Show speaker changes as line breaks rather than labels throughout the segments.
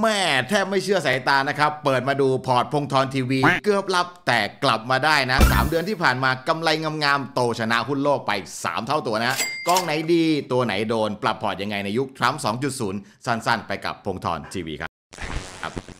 แม่แทบไม่เชื่อสายตานะครับ เปิดมาดูพอร์ตพงทรทีวี เกือบรับแต่กลับมาได้นะ 3 เดือนที่ผ่านมากำไรงามๆโตชนะหุ้นโลกไป 3 เท่าตัวนะกล้องไหนดีตัวไหนโดนปรับพอร์ตยังไงในยุคทรัมป์2.0 สั้น ๆ ไปกับพงทรทีวีครับ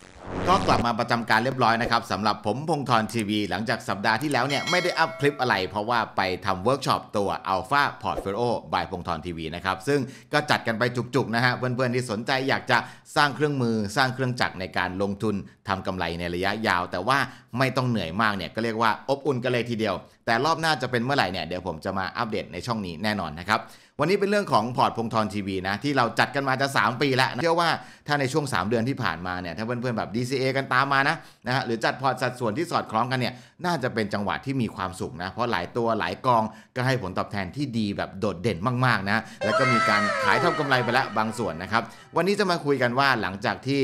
ก็กลับมาประจำการเรียบร้อยนะครับสำหรับผมพงธรทีวีหลังจากสัปดาห์ที่แล้วเนี่ยไม่ได้อัพคลิปอะไร เพราะว่าไปทำเวิร์กช็อปตัว Alpha Portfolio by พงธรทีวีนะครับ ซึ่งก็จัดกันไปจุกๆนะฮะเพื่อนๆที่สนใจ อยากจะสร้างเครื่องมือสร้างเครื่องจักรในการลงทุนทำกำไรในระยะยาว แต่ว่าไม่ต้องเหนื่อยมากเนี่ยก็เรียกว่าอบอุ่นกันเลยทีเดียวแต่รอบหน้าจะเป็นเมื่อไหร่เนี่ยเดี๋ยวผมจะมาอัปเดตในช่องนี้แน่นอนนะครับวันนี้เป็นเรื่องของพอร์ตพงทรทีวีนะที่เราจัดกันมาจะ 3 ปีแล้วเชื่อว่าถ้าในช่วง 3 เดือนที่ผ่านมาเนี่ยถ้าเพื่อนๆแบบ DCA กันตามมานะนะฮะหรือจัดพอร์ตสัดส่วนที่สอดคล้องกันเนี่ยน่าจะเป็นจังหวะที่มีความสุขนะเพราะหลายตัวหลายกองก็ให้ผลตอบแทนที่ดีแบบโดดเด่นมากๆนะแล้วก็มีการขายทำกำไรไปแล้วบางส่วนนะครับวันนี้จะมาคุยกันว่าหลังจากที่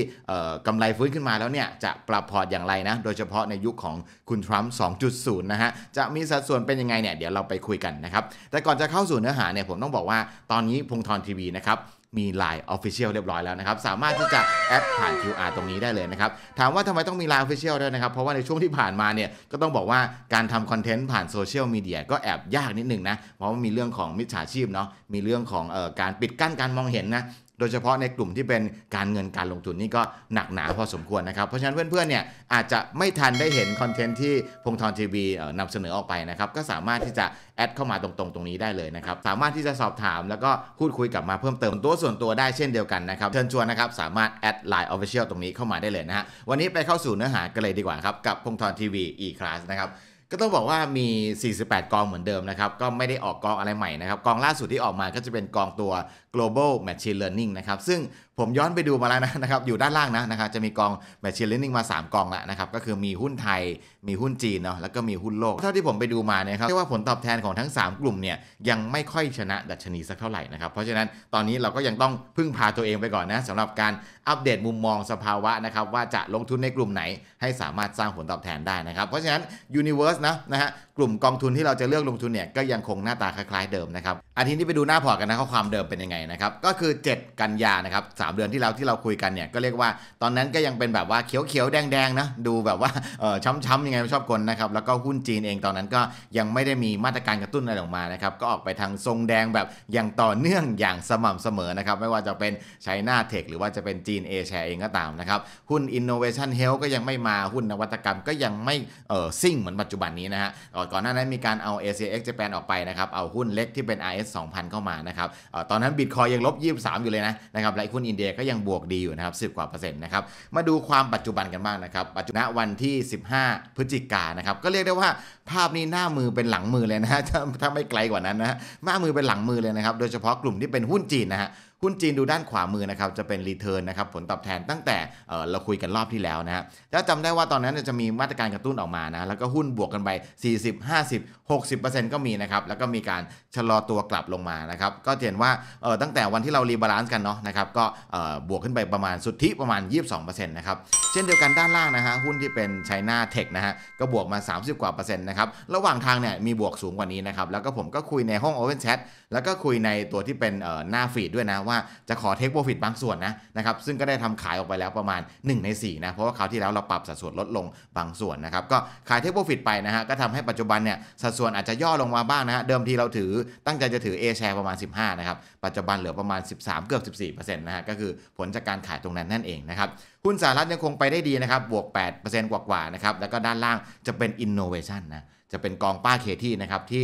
กำไรฟื้นขึ้นมาแล้วเนี่ยจะปรับพอร์ตอย่างไรนะโดยเฉพาะในยุคของคุณทรัมป์2.0นะฮะจะมีสัดส่วนเป็นยังไงเนี่ยเดี๋ยวเราไปคุยกันนะครับแต่ก่อนจะเข้าสู่เนื้อหาเนี่ยผมต้องบอกว่าตอนนี้พงทรทีวีนะครับ มี Line Official เรียบร้อยแล้วนะครับ สามารถที่จะแอดผ่าน QR ตรงนี้ได้เลยนะครับ ถามว่าทำไมต้องมี Line Official ด้วยนะครับ เพราะว่าในช่วงที่ผ่านมาเนี่ยก็ต้องบอกว่าการทำคอนเทนต์ผ่านโซเชียลมีเดียก็แอบยากนิดนึงนะ เพราะว่ามีเรื่องของมิจฉาชีพเนาะมีเรื่องของออการปิดกั้นการมองเห็นนะโดยเฉพาะในกลุ่มที่เป็นการเงินการลงทุนนี่ก็หนักหนาพอสมควรนะครับ เพราะฉะนั้นเพื่อนๆเนี่ยอาจจะไม่ทันได้เห็นคอนเทนต์ที่พงทอนทีวีนำเสนอออกไปนะครับก็สามารถที่จะแอดเข้ามาตรงๆ ตรงนี้ได้เลยนะครับสามารถที่จะสอบถาม แล้วก็พูดคุยกับมาเพิ่มเติมตัวส่วนตัวได้เช่นเดียวกันนะครับเชิญชวนนะครับสามารถแอดไลน์ออฟฟิเชียลตรงนี้เข้ามาได้เลยนะฮะวันนี้ไปเข้าสู่เนื้อหากันเลยดีกว่าครับกับพงทอนทีวีอีคลาสนะครับก็ต้องบอกว่ามี 48 กองเหมือนเดิมนะครับก็ไม่ได้ออกกองอะไรใหม่นะครับกองล่าสุดที่ออกมาก็จะเป็นกองตัว global machine learning นะครับซึ่งผมย้อนไปดูมาแล้วนะนะครับอยู่ด้านล่างนะนะครับจะมีกอง machine learning มา 3 กองละนะครับก็คือมีหุ้นไทยมีหุ้นจีนเนาะแล้วก็มีหุ้นโลก เท่าที่ผมไปดูมาเนี่ยครับเรียกว่าผลตอบแทนของทั้ง 3 กลุ่มเนี่ยยังไม่ค่อยชนะดัชนีสักเท่าไหร่นะครับเพราะฉะนั้นตอนนี้เราก็ยังต้องพึ่งพาตัวเองไปก่อนนะสำหรับการอัปเดตมุมมองสภาวะนะครับว่าจะลงทุนในกลุ่มไหนให้สามารถสร้างผลตอบแทนได้นะครับเพราะฉะนั้น Universe นะนะฮะกลุ่มกองทุนที่เราจะเลือกลงทุนเนี่ยก็ยังคงหน้าตาคล้ายๆเดิมนะครับอาทิตย์นี้ไปดูหน้าพอร์ตกันนะข้อความเดิมเป็นยังไงนะครับ ก็คือ 7 กันยานะครับสเดือนที่แล้วที่เราคุยกันเนี่ยก็เรียกว่า ตอนนั้นก็ยังเป็นแบบว่าเขียวๆแดงๆนะดูแบบว่าช้ำๆยังไงไม่ชอบคนนะครับแล้วก็หุ้นจีนเองตอนนั้นก็ยังไม่ได้มีมาตรการกระตุ้นอะไรออกมานะครับก็ออกไปทางทรงแดงแบบอย่างต่อเนื่องอย่างสม่ำเสมอนะครับไม่ว่าจะเป็นไชน่าเทคหรือว่าจะเป็นจีนเอแชร์เองก็ตามนะครับหุ้นอินโนเวชั่นเฮล t ก็ยังไม่มาหุ้นนวัตกรรม ก็ยังไม่เออซิ่งเหมือนปัจจุบันนี้นะฮะก่อนหน้านั้นมีการเอา ACX Japan ออกไปนะครับเอาหุ้นเล็กที่เป็น RS 2,000 เข้ามานะครับตอนนั้นบิตคอยยังลบ 23 อยู่เลยนะนะครับและคุณอินเดียก็ยังบวกดีอยู่นะครับสิกว่าเปอร์เซ็นต์นะครับ มาดูความปัจจุบันกันบ้างนะครับ ปัจจุบันวันที่15พฤศจิกานะครับก็เรียกได้ว่าภาพนี้หน้ามือเป็นหลังมือเลยนะ้ะถ้าไม่ไกลกว่านั้นนะหน้ามือเป็นหลังมือเลยนะครับ โดยเฉพาะกลุ่มที่เป็นหุ้นจีนนะฮะหุ้นจีนดูด้านขวามือนะครับจะเป็นรีเทิร์นนะครับผลตอบแทนตั้งแต่เราคุยกันรอบที่แล้วนะฮะถ้าจำได้ว่าตอนนั้นจะมีมาตรการกระตุ้นออกมานะแล้วก็หุ้นบวกกันไป40 50 60%ก็มีนะครับ แล้วก็มีการชะลอตัวกลับลงมานะครับ ก็เห็นว่าตั้งแต่วันที่เรารีบาลานซ์กันเนาะนะครับก็บวกขึ้นไปประมาณสุทธิประมาณ 22%นะครับเช่นเดียวกันด้านล่างนะฮะหุ้นที่เป็นไชน่าเทคนะฮะก็บวกมา30กว่าเปอร์เซ็นต์นะครับระหว่างทางเนี่ยมีบวกสูงกว่านี้นะครับแล้วก็ผมก็คุยในห้อง Open Chat แล้วก็คุยในตัวที่เป็นหน้าฟีดด้วยนะว่าจะขอเทคโปรฟิตบางส่วนนะนะครับซึ่งก็ได้ทำขายออกไปแล้วประมาณ 1 ใน4นะเพราะว่าคราวที่แล้วเราปรับสัดส่วนลดลงบางส่วนนะครับก็ขายเทคโปรฟิตไปนะฮะก็ทำให้ปัจจุบันเนี่ยสัดส่วนอาจจะย่อลงมาบ้างนะฮะเดิมทีเราถือ ตั้งใจจะถือ A share ประมาณ 15นะครับปัจจุบันเหลือประมาณ 13เกือบ14%นะฮะก็คือผลจากการขายตรงนั้นนั่นเองนะครับ หุ้นสหรัฐยังคงไปได้ดีนะครับบวก 8%กว่าๆนะครับแล้วก็ด้านล่างจะเป็น innovation นะจะเป็นกองป้าเคที่นะครับ ที่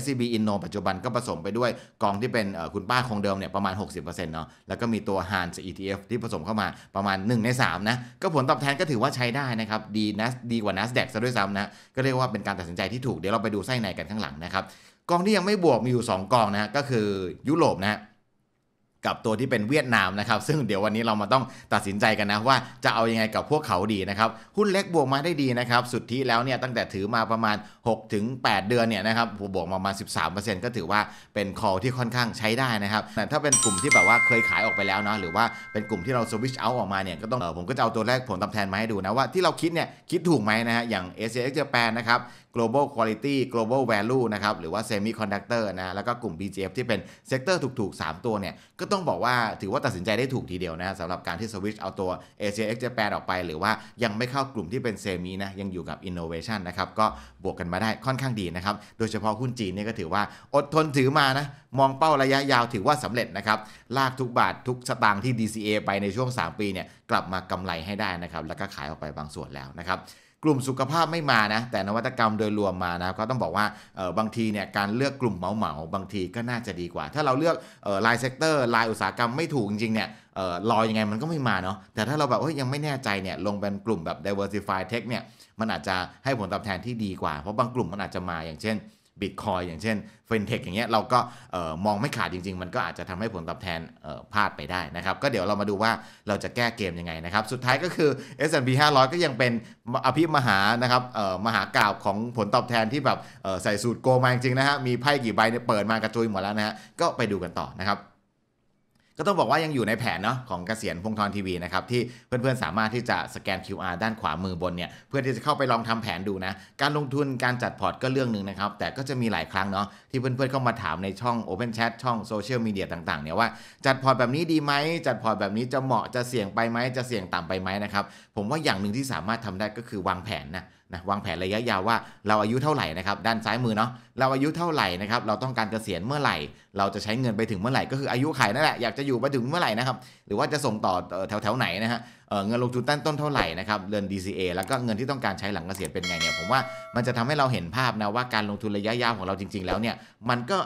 SCB Inno ปัจจุบันก็ผสมไปด้วยกองที่เป็นคุณป้าคงเดิมเนี่ยประมาณ 60%เนาะแล้วก็มีตัว h a n ส ETF ที่ผสมเข้ามาประมาณ 1 ใน 3 นะ ก็ผลตอบแทนก็ถือว่าใช้ได้นะครับ ดีนะดีกว่านัสแดกซะด้วยซ้ำนะ ก็เรียกว่าเป็นการตัดสินใจที่ถูกเดี๋ยวเราไปดูไส้ในกันข้างหลังนะครับ กองที่ยังไม่บวกมีอยู่ 2กองนะก็คือยุโรปนะฮะกับตัวที่เป็นเวียดนามนะครับ ซึ่งเดี๋ยววันนี้เรามาต้องตัดสินใจกันนะ ว่าจะเอายังไงกับพวกเขาดีนะครับ หุ้นเล็กบวกมาได้ดีนะครับ สุดที่แล้วเนี่ยตั้งแต่ถือมาประมาณ 6-8 เดือนเนี่ยนะครับบวกมาประมาณ13%ก็ถือว่าเป็นคอที่ค่อนข้างใช้ได้นะครับแต่ถ้าเป็นกลุ่มที่แบบว่าเคยขายออกไปแล้วเนาะหรือว่าเป็นกลุ่มที่เราสวิชเอาออกมาเนี่ยก็ต้องผมก็จะเอาตัวแรกผลตอบแทนมาให้ดูนะว่าที่เราคิดเนี่ยคิดถูกไหมนะฮะอย่าง s อ x เจแปนนะครับ global quality global value นะครับ หรือว่า semiconductor นะ แล้วก็กลุ่ม BGF ที่เป็นเซกเตอร์ถูกๆ3ตัวเนี่ย ก็ต้องบอกว่าถือว่าตัดสินใจได้ถูกทีเดียวนะสำหรับการที่สวิชเอาตัว Asia X Japan ออกไป หรือว่ายังไม่เข้ากลุ่มที่เป็นเซมินะยังอยู่กับ innovation นะครับ ก็บวกกันมาได้ค่อนข้างดีนะครับ โดยเฉพาะหุ้นจีนเนี่ยก็ถือว่าอดทนถือมานะมองเป้าระยะยาวถือว่าสำเร็จนะครับ ลากทุกบาททุกสตางค์ที่ DCA ไปในช่วง 3 ปีเนี่ยกลับมากำไรให้ได้นะครับแล้วก็ขายออกไปบางส่วนแล้วนะครับกลุ่มสุขภาพไม่มานะแต่นวัตกรรมโดยรวมมานะก็ต้องบอกว่าบางทีเนี่ยการเลือกกลุ่มเหมาเหมาบางทีก็น่าจะดีกว่า ถ้าเราเลือกรายเซกเตอร์รายอุตสาหกรรมไม่ถูกจริงๆเนี่ยรออยังไงมันก็ไม่มาเนาะแต่ถ้าเราแบบยังไม่แน่ใจเนี่ยลงเป็นกลุ่มแบบ diversify tech เนี่ยมันอาจจะให้ผลตอบแทนที่ดีกว่า เพราะบางกลุ่มมันอาจจะมาอย่างเช่นบิตคอยอย่างเช่นเฟนเทคอย่างเงี้ย เราก็มองไม่ขาดจริงๆ มันก็อาจจะทำให้ผลตอบแทนพลาดไปได้นะครับ ก็เดี๋ยวเรามาดูว่าเราจะแก้เกมยังไงนะครับ สุดท้ายก็คือ S&P 500 ก็ยังเป็นอภิมหานะครับมหากราบของผลตอบแทนที่แบบใส่สูตรโกมาจริง ๆ นะฮะมีไพ่กี่ใบเนี่ยเปิดมากระจุยหมดแล้วนะฮะก็ไปดูกันต่อนะครับก็ต้องบอกว่ายังอยู่ในแผนเนาะของกเกษียณพงทรทีวีนะครับที่เพื่อนๆสามารถที่จะสแกน QR ด้านขวามือบนเนี่ยเพื่อที่จะเข้าไปลองทำแผนดูนะการลงทุนการจัดพอร์ตก็เรื่องหนึ่งนะครับแต่ก็จะมีหลายครั้งเนาะที่เพื่อนๆเข้ามาถามในช่อง Open Chat ช่องโซเชียลมีเดียต่างๆ เนี่ยว่าจัดพอร์ตแบบนี้ดีไหมจัดพอร์ตแบบนี้จะเหมาะจะเสี่ยงไปไหมจะเสี่ยงต่ำไปไหมนะครับผมว่าอย่างหนึ่งที่สามารถทำได้ก็คือวางแผนนะนะวางแผนระยะยาวว่าเราอายุเท่าไหร่นะครับด้านซ้ายมือเนาะเราอายุเท่าไหร่นะครับ เราต้องการเกษียณเมื่อไหร่ เราจะใช้เงินไปถึงเมื่อไหร่ ก็คืออายุไขนั่นแหละ อยากจะอยู่ไปถึงเมื่อไหร่นะครับ หรือว่าจะส่งต่อแถวแถวไหนนะฮะเงินลงทุนตั้งต้นเท่าไหร่นะครับเรือน DCA แล้วก็เงินที่ต้องการใช้หลังเกษียณเป็นไงเนี่ย ผมว่ามันจะทำให้เราเห็นภาพนะว่าการลงทุนระยะยาวของเราจริง ๆ แล้วเนี่ย มันก็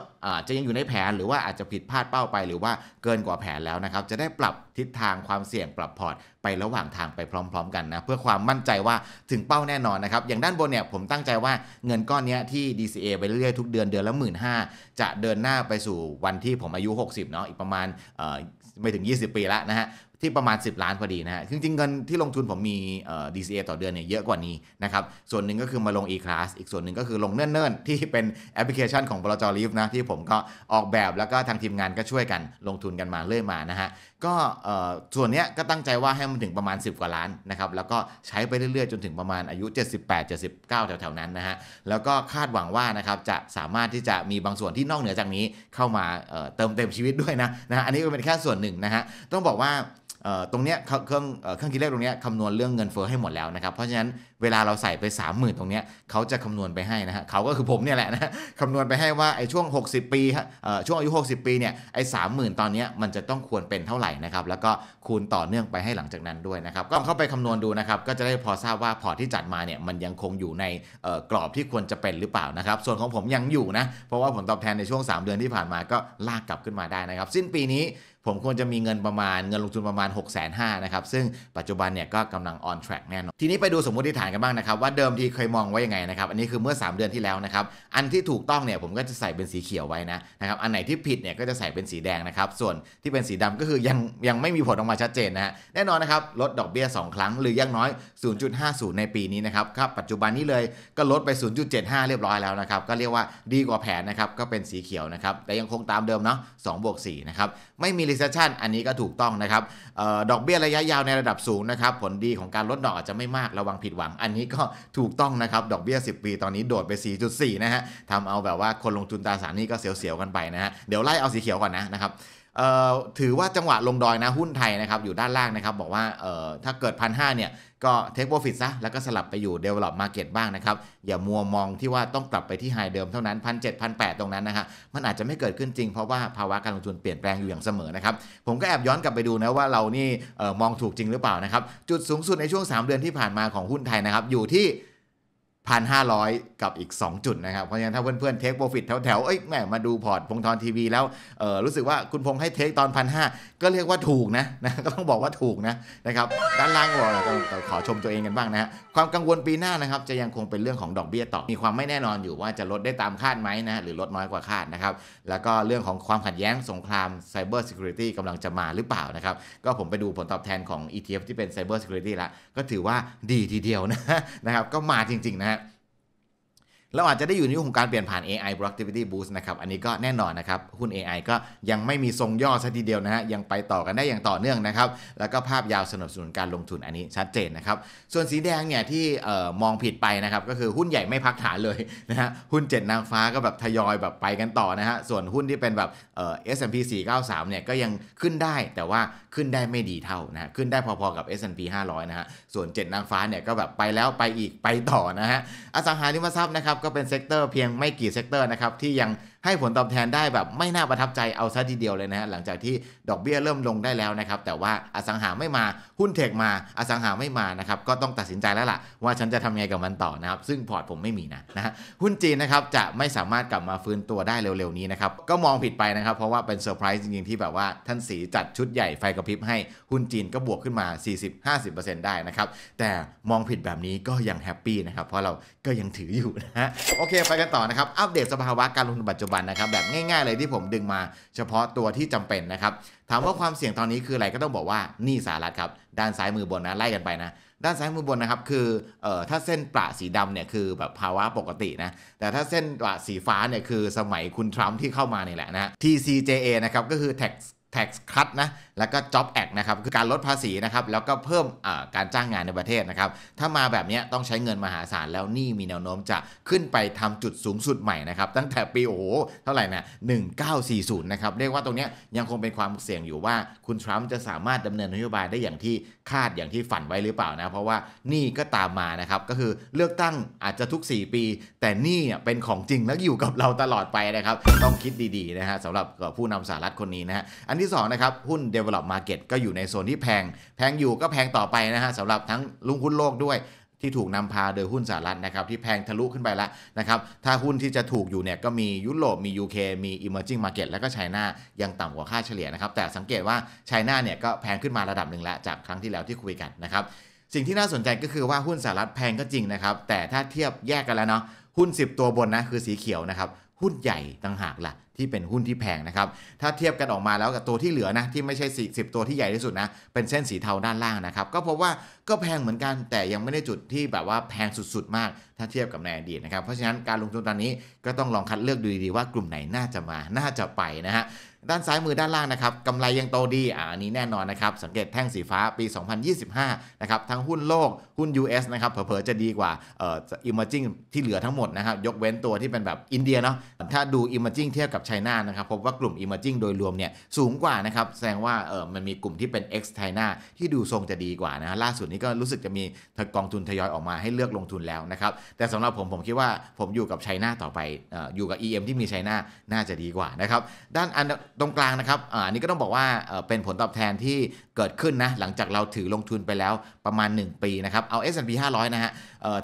จะยังอยู่ในแผน หรือว่าอาจจะผิดพลาดเป้าไป หรือว่าเกินกว่าแผนแล้วนะครับ จะได้ปรับทิศทางความเสี่ยงปรับพอร์ตไประหว่างทางไปพร้อม ๆ กันนะ เพื่อความมั่นใจว่าถึงเป้าแน่นอนนะครับอย่างด้านบนเนี่ยผมตั้งใจว่าเงินก้อนนี้ที่ DCA ไปเรื่อยๆทุกเดือนเดือนละหมื่นห้าจะเดินหน้าไปสู่วันที่ผมอายุ 60เนาะอีกประมาณไม่ถึง 20 ปีละนะฮะที่ประมาณ 10 ล้านพอดีนะฮะจริงๆเงินที่ลงทุนผมมี DCA ต่อเดือนเนี่ยเยอะกว่านี้นะครับส่วนหนึ่งก็คือมาลง e-class อีกส่วนหนึ่งก็คือลงเนิ่นๆที่เป็นแอปพลิเคชันของบลจอลีฟนะที่ผมก็ออกแบบแล้วก็ทางทีมงานก็ช่วยกันลงทุนกันมาเรื่อยมานะฮะก็ส่วนนี้ก็ตั้งใจว่าให้มันถึงประมาณ 10 กว่าล้านนะครับแล้วก็ใช้ไปเรื่อยๆจนถึงประมาณอายุ 78 79 แถวๆนั้นนะฮะแล้วก็คาดหวังว่านะครับจะสามารถที่จะมีบางส่วนที่นอกเหนือจากนี้เข้ามาเติมเต็มชีวิตด้วยนะนะอันนี้ก็เป็นแค่ส่วนหนึ่งนะฮะต้องบอกว่าตรงเนี้ยเครื่องเครื่องคิดเลขตรงเนี้ยคำนวณเรื่องเงินเฟ้อให้หมดแล้วนะครับเพราะฉะนั้นเวลาเราใส่ไป 30,000 ตรงเนี้ยเขาจะคำนวณไปให้นะฮะเขาก็คือผมเนี่ยแหละนะคำนวณไปให้ว่าไอ้ช่วง 60 ปีฮะช่วงอายุ 60 ปีเนี่ยไอ้สามหมื่นตอนนี้มันจะต้องควรเป็นเท่าไหร่นะครับแล้วก็คูณต่อเนื่องไปให้หลังจากนั้นด้วยนะครับก็เข้าไปคำนวณดูนะครับก็จะได้พอทราบว่าพอที่จัดมาเนี่ยมันยังคงอยู่ในกรอบที่ควรจะเป็นหรือเปล่านะครับส่วนของผมยังอยู่นะเพราะว่าผลตอบแทนในช่วง 3 เดือนที่ผ่านมาก็ลากกลับขึ้นมาได้นะครับสิ้นปีนี้ผมควรจะมีเงินประมาณเงินลงทุนประมาณ6 5 0 0 0นะครับซึ่งปัจจุบันเนี่ยก็กาลังอนแทร็กแน่นอนทีนี้ไปดูสมมติฐานานกันบ้างนะครับว่าเดิมทีเคยมองไว้ยังไงนะครับอันนี้คือเมื่อ 3 เดือนที่แล้วนะครับอันที่ถูกต้องเนี่ยผมก็จะใส่เป็นสีเขียวไว้นะนะครับอันไหนที่ผิดเนี่ยก็จะใส่เป็นสีแดงนะครับส่วนที่เป็นสีดำก็คือยังยังไม่มีผลออกมาชัดเจนนะฮะแน่นอนนะครับลดดอกเบี้ย 2 ครั้ง หรือยังน้อย 0.50 ในปีนี้นะครับครับปัจจุบันนี้เลยก็ลดไป 0.75 เรียบร้อยแล้วนะครับก็เรียกว่าดีกว่าแผนนะครับก็เป็นสีเขียวนะครับแต่ยังคงตามเดิมเนาะ2บวก4นะครับไม่มี recession อันนี้ก็ถูกต้องนะครับออดอกเบี้ยระยะยาวในระดับสูงนะครับผลดีของการลดดอกอาจจะไม่มากระวังผิดหวังอันนี้ก็ถูกต้องนะครับ ดอกเบี้ย 10 ปีตอนนี้โดดไป 4.4 นะฮะ ทำเอาแบบว่าคนลงทุนตราสารนี้ก็เสียวๆกันไปนะฮะ เดี๋ยวไล่เอาสีเขียวก่อนนะ นะครับถือว่าจังหวะลงดอยนะหุ้นไทยนะครับอยู่ด้านล่างนะครับ บอกว่าถ้าเกิดพันห้าเนี่ย ก็เทคโปรฟิตซะ แล้วก็สลับไปอยู่เดเวลลอปมาเก็ตบ้างนะครับ อย่ามัวมองที่ว่าต้องกลับไปที่ไฮเดิมเท่านั้นพันเจ็ดพันแปดตรงนั้นนะฮะมันอาจจะไม่เกิดขึ้นจริงเพราะว่าภาวะการลงทุนเปลี่ยนแปลงอยู่อย่างเสมอนะครับ ผมก็แอบย้อนกลับไปดูนะว่าเรานี่มองถูกจริงหรือเปล่านะครับ จุดสูงสุดในช่วง 3 เดือนที่ผ่านมาของหุ้นไทยนะครับอยู่ที่1,500 กับอีก 2 จุดนะครับ เพราะฉะนั้น ถ้าเพื่อนๆ เทคโปรฟิตแถวๆเอ้ยแหมมาดู พอร์ต พงทอนทีวีแล้วเออรู้สึกว่าคุณพงให้เทคตอนพันห้าก็เรียกว่าถูกนะนะ ก็ต้องบอกว่าถูกนะนะครับด้านล่างบอกเอขอชมตัวเองกันบ้างนะฮะความกังวลปีหน้านะครับจะยังคงเป็นเรื่องของดอกเบี้ยต่อมีความไม่แน่นอนอยู่ว่าจะลดได้ตามคาดไหมนะหรือลดน้อยกว่าคาดนะครับแล้วก็เรื่องของความขัดแย้งสงครามไซเบอร์ซิเคอร์ตี้กำลังจะมาหรือเปล่านะครับก็ผมไปดูผลตอบแทนของ ETF ที่เป็นไซเบอร์ซิเคอร์ตี้ละก็ถือว่าดีทีเดียวนะนะครับก็มาจริงๆนะฮะเราอาจจะได้อยู่ในยุคของการเปลี่ยนผ่าน AI productivity boost นะครับ อันนี้ก็แน่นอนนะครับ หุ้น AI ก็ยังไม่มีทรงย่อซะทีเดียวนะฮะยังไปต่อกันได้อย่างต่อเนื่องนะครับ แล้วก็ภาพยาวสนับสนุนการลงทุนอันนี้ชัดเจนนะครับ ส่วนสีแดงเนี่ยที่มองผิดไปนะครับ ก็คือหุ้นใหญ่ไม่พักฐานเลยนะฮะหุ้น 7 นางฟ้าก็แบบทยอยแบบไปกันต่อนะฮะส่วนหุ้นที่เป็นแบบเอแอ S&P 493 เนี่ยก็ยังขึ้นได้ แต่ว่าขึ้นได้ไม่ดีเท่านะฮะขึ้นได้พอๆกับ S&P 500 นะฮะส่วนเจ็ดนางฟ้าเนี่ยก็แบบไปแล้วไปอีกไปต่อนะฮะอสังหาริมทรัพย์นะครับก็เป็นเซกเตอร์เพียงไม่กี่เซกเตอร์นะครับ ที่ยังให้ผลตอบแทนได้แบบไม่น่าประทับใจเอาซะทีเดียวเลยนะฮะหลังจากที่ดอกเบี้ยเริ่มลงได้แล้วนะครับแต่ว่าอสังหาไม่มาหุ้นเทคมาอสังหาไม่มานะครับก็ต้องตัดสินใจแล้วล่ะ ว่าฉันจะทำาไงกับมันต่อนะครับซึ่งพอร์ตผมไม่มีนะนะฮะหุ้นจีนนะครับจะไม่สามารถกลับมาฟื้นตัวได้เร็วๆ นี้นะครับก็มองผิดไปนะครับเพราะว่าเป็นเซอร์ไพรส์จริงๆที่แบบว่าท่านสีจัดชุดใหญ่ไฟกระพริบให้หุ้นจีนก็บวกขึ้นมา 40-50%ได้นะครับแต่มองผิดแบบนี้ก็ยังแฮปปี้นะครับเพราะเราก็ยังถืออยู่นะฮะโอเค ไปกันต่อนะครับอัปเดตสภาวะการลงทุนปัจจุจุบันนะครับแบบง่ายๆ เลยที่ผมดึงมาเฉพาะตัวที่จำเป็นนะครับ ถามว่าความเสี่ยงตอนนี้คืออะไรก็ต้องบอกว่านี่สารัฐครับ ด้านซ้ายมือบนนะไล่กันไปนะ ด้านซ้ายมือบนนะครับคือเอ่อถ้าเส้นประสีดำเนี่ยคือแบบภาวะปกตินะ แต่ถ้าเส้นประสีฟ้าเนี่ยคือสมัยคุณทรัมป์ที่เข้ามานี่แหละนะ TCJA นะครับก็คือ tax tax cut นะแล้วก็ job act นะครับคือการลดภาษีนะครับแล้วก็เพิ่มการจ้างงานในประเทศนะครับถ้ามาแบบนี้ต้องใช้เงินมหาศาลแล้วนี่มีแนวโน้มจะขึ้นไปทำจุดสูงสุดใหม่นะครับตั้งแต่ปีโอ้โหเท่าไหร่นะ1940 นะครับ เรียกว่าตรงนี้ยังคงเป็นความเสี่ยงอยู่ว่าคุณทรัมป์จะสามารถดำเนินนโยบายได้อย่างที่คาดอย่างที่ฝันไว้หรือเปล่านะเพราะว่านี่ก็ตามมานะครับก็คือเลือกตั้งอาจจะทุก 4 ปี แต่นี่เป็นของจริงแล้วอยู่กับเราตลอดไปนะครับต้องคิดดีๆนะฮะสำหรับผู้นำสหรัฐคนนี้นะฮะอันที่2นะครับหุ้น develop market ก็อยู่ในโซนที่แพง แพงอยู่ก็แพงต่อไปนะฮะสำหรับทั้งลุงหุ้นโลกด้วย ที่ถูกนำพาโดยหุ้นสหรัฐนะครับที่แพงทะลุขึ้นไปแล้วนะครับถ้าหุ้นที่จะถูกอยู่เนี่ยก็มียุโรปมี UK มี emerging market แล้วก็ไชน่ายังต่ำกว่าค่าเฉลี่ยนะครับแต่สังเกตว่าไชน่าเนี่ยก็แพงขึ้นมาระดับหนึ่งแล้ว จากครั้งที่แล้วที่คุยกันนะครับสิ่งที่น่าสนใจก็คือว่าหุ้นสหรัฐแพงก็จริงนะครับแต่ถ้าเทียบแยกกันแล้วเนาะหุ้น 10 ตัวบนนะคือสีเขียวนะครับหุ้นใหญ่ต่างหากละ่ะที่ เป็นหุ้นที่แพงนะครับ ถ้าเทียบกันออกมาแล้วกับตัวที่เหลือนะ ที่ ไม่ ใช่10ตัวที่ใหญ่ ที่ สุดนะ เป็นเส้นสีเทาด้านล่าง นะครับ ก็พบว่าก็แพงเหมือนกัน แต่ยังไม่ได้จุดที่แบบว่าแพงสุดๆ มาก ถ้าเทียบกับในอดีตนะครับ เพราะฉะนั้นการลงทุนตอนนี้ก็ต้องลองคัดเลือกดูดีๆว่ากลุ่มไหนน่าจะมา น่าจะไป นะฮะด้านซ้ายมือด้านล่างนะครับกำไรยังโตดีอ่านี้แน่นอนนะครับสังเกตแท่งสีฟ้าปี 2025 นะครับทั้งหุ้นโลกหุ้น US นะครับเผลอๆจะดีกว่าเอ่อเม e r g i n งที่เหลือทั้งหมดนะครับยกเว้นตัวที่เป็นแบบอินเดียเนาะถ้าดูอิมเมจิ้งเทียบกับไชน่านะครับพบว่ากลุ่มอิมเมจิ้งโดยรวมเนี่ยสูงกว่านะครับแสดงว่าเออมันมีกลุ่มที่เป็น ex ไชน่าที่ดูทรงจะดีกว่านะล่าสุดนี้ก็รู้สึกจะมีกองทุนทยอยออกมาให้เลือกลงทุนแล้วนะครับแต่สำหรับผมผมคิดว่าผมอยู่กับไชน่าต่อไปออยู่กับ EM ที่มีไชน่าน่าจะดีกว่านะครับด้านอันตรงกลางนะครับอันนี้ก็ต้องบอกว่าเป็นผลตอบแทนที่เกิดขึ้นนะ หลังจากเราถือลงทุนไปแล้วประมาณ 1 ปีนะครับ เอา S&P 500นะฮะ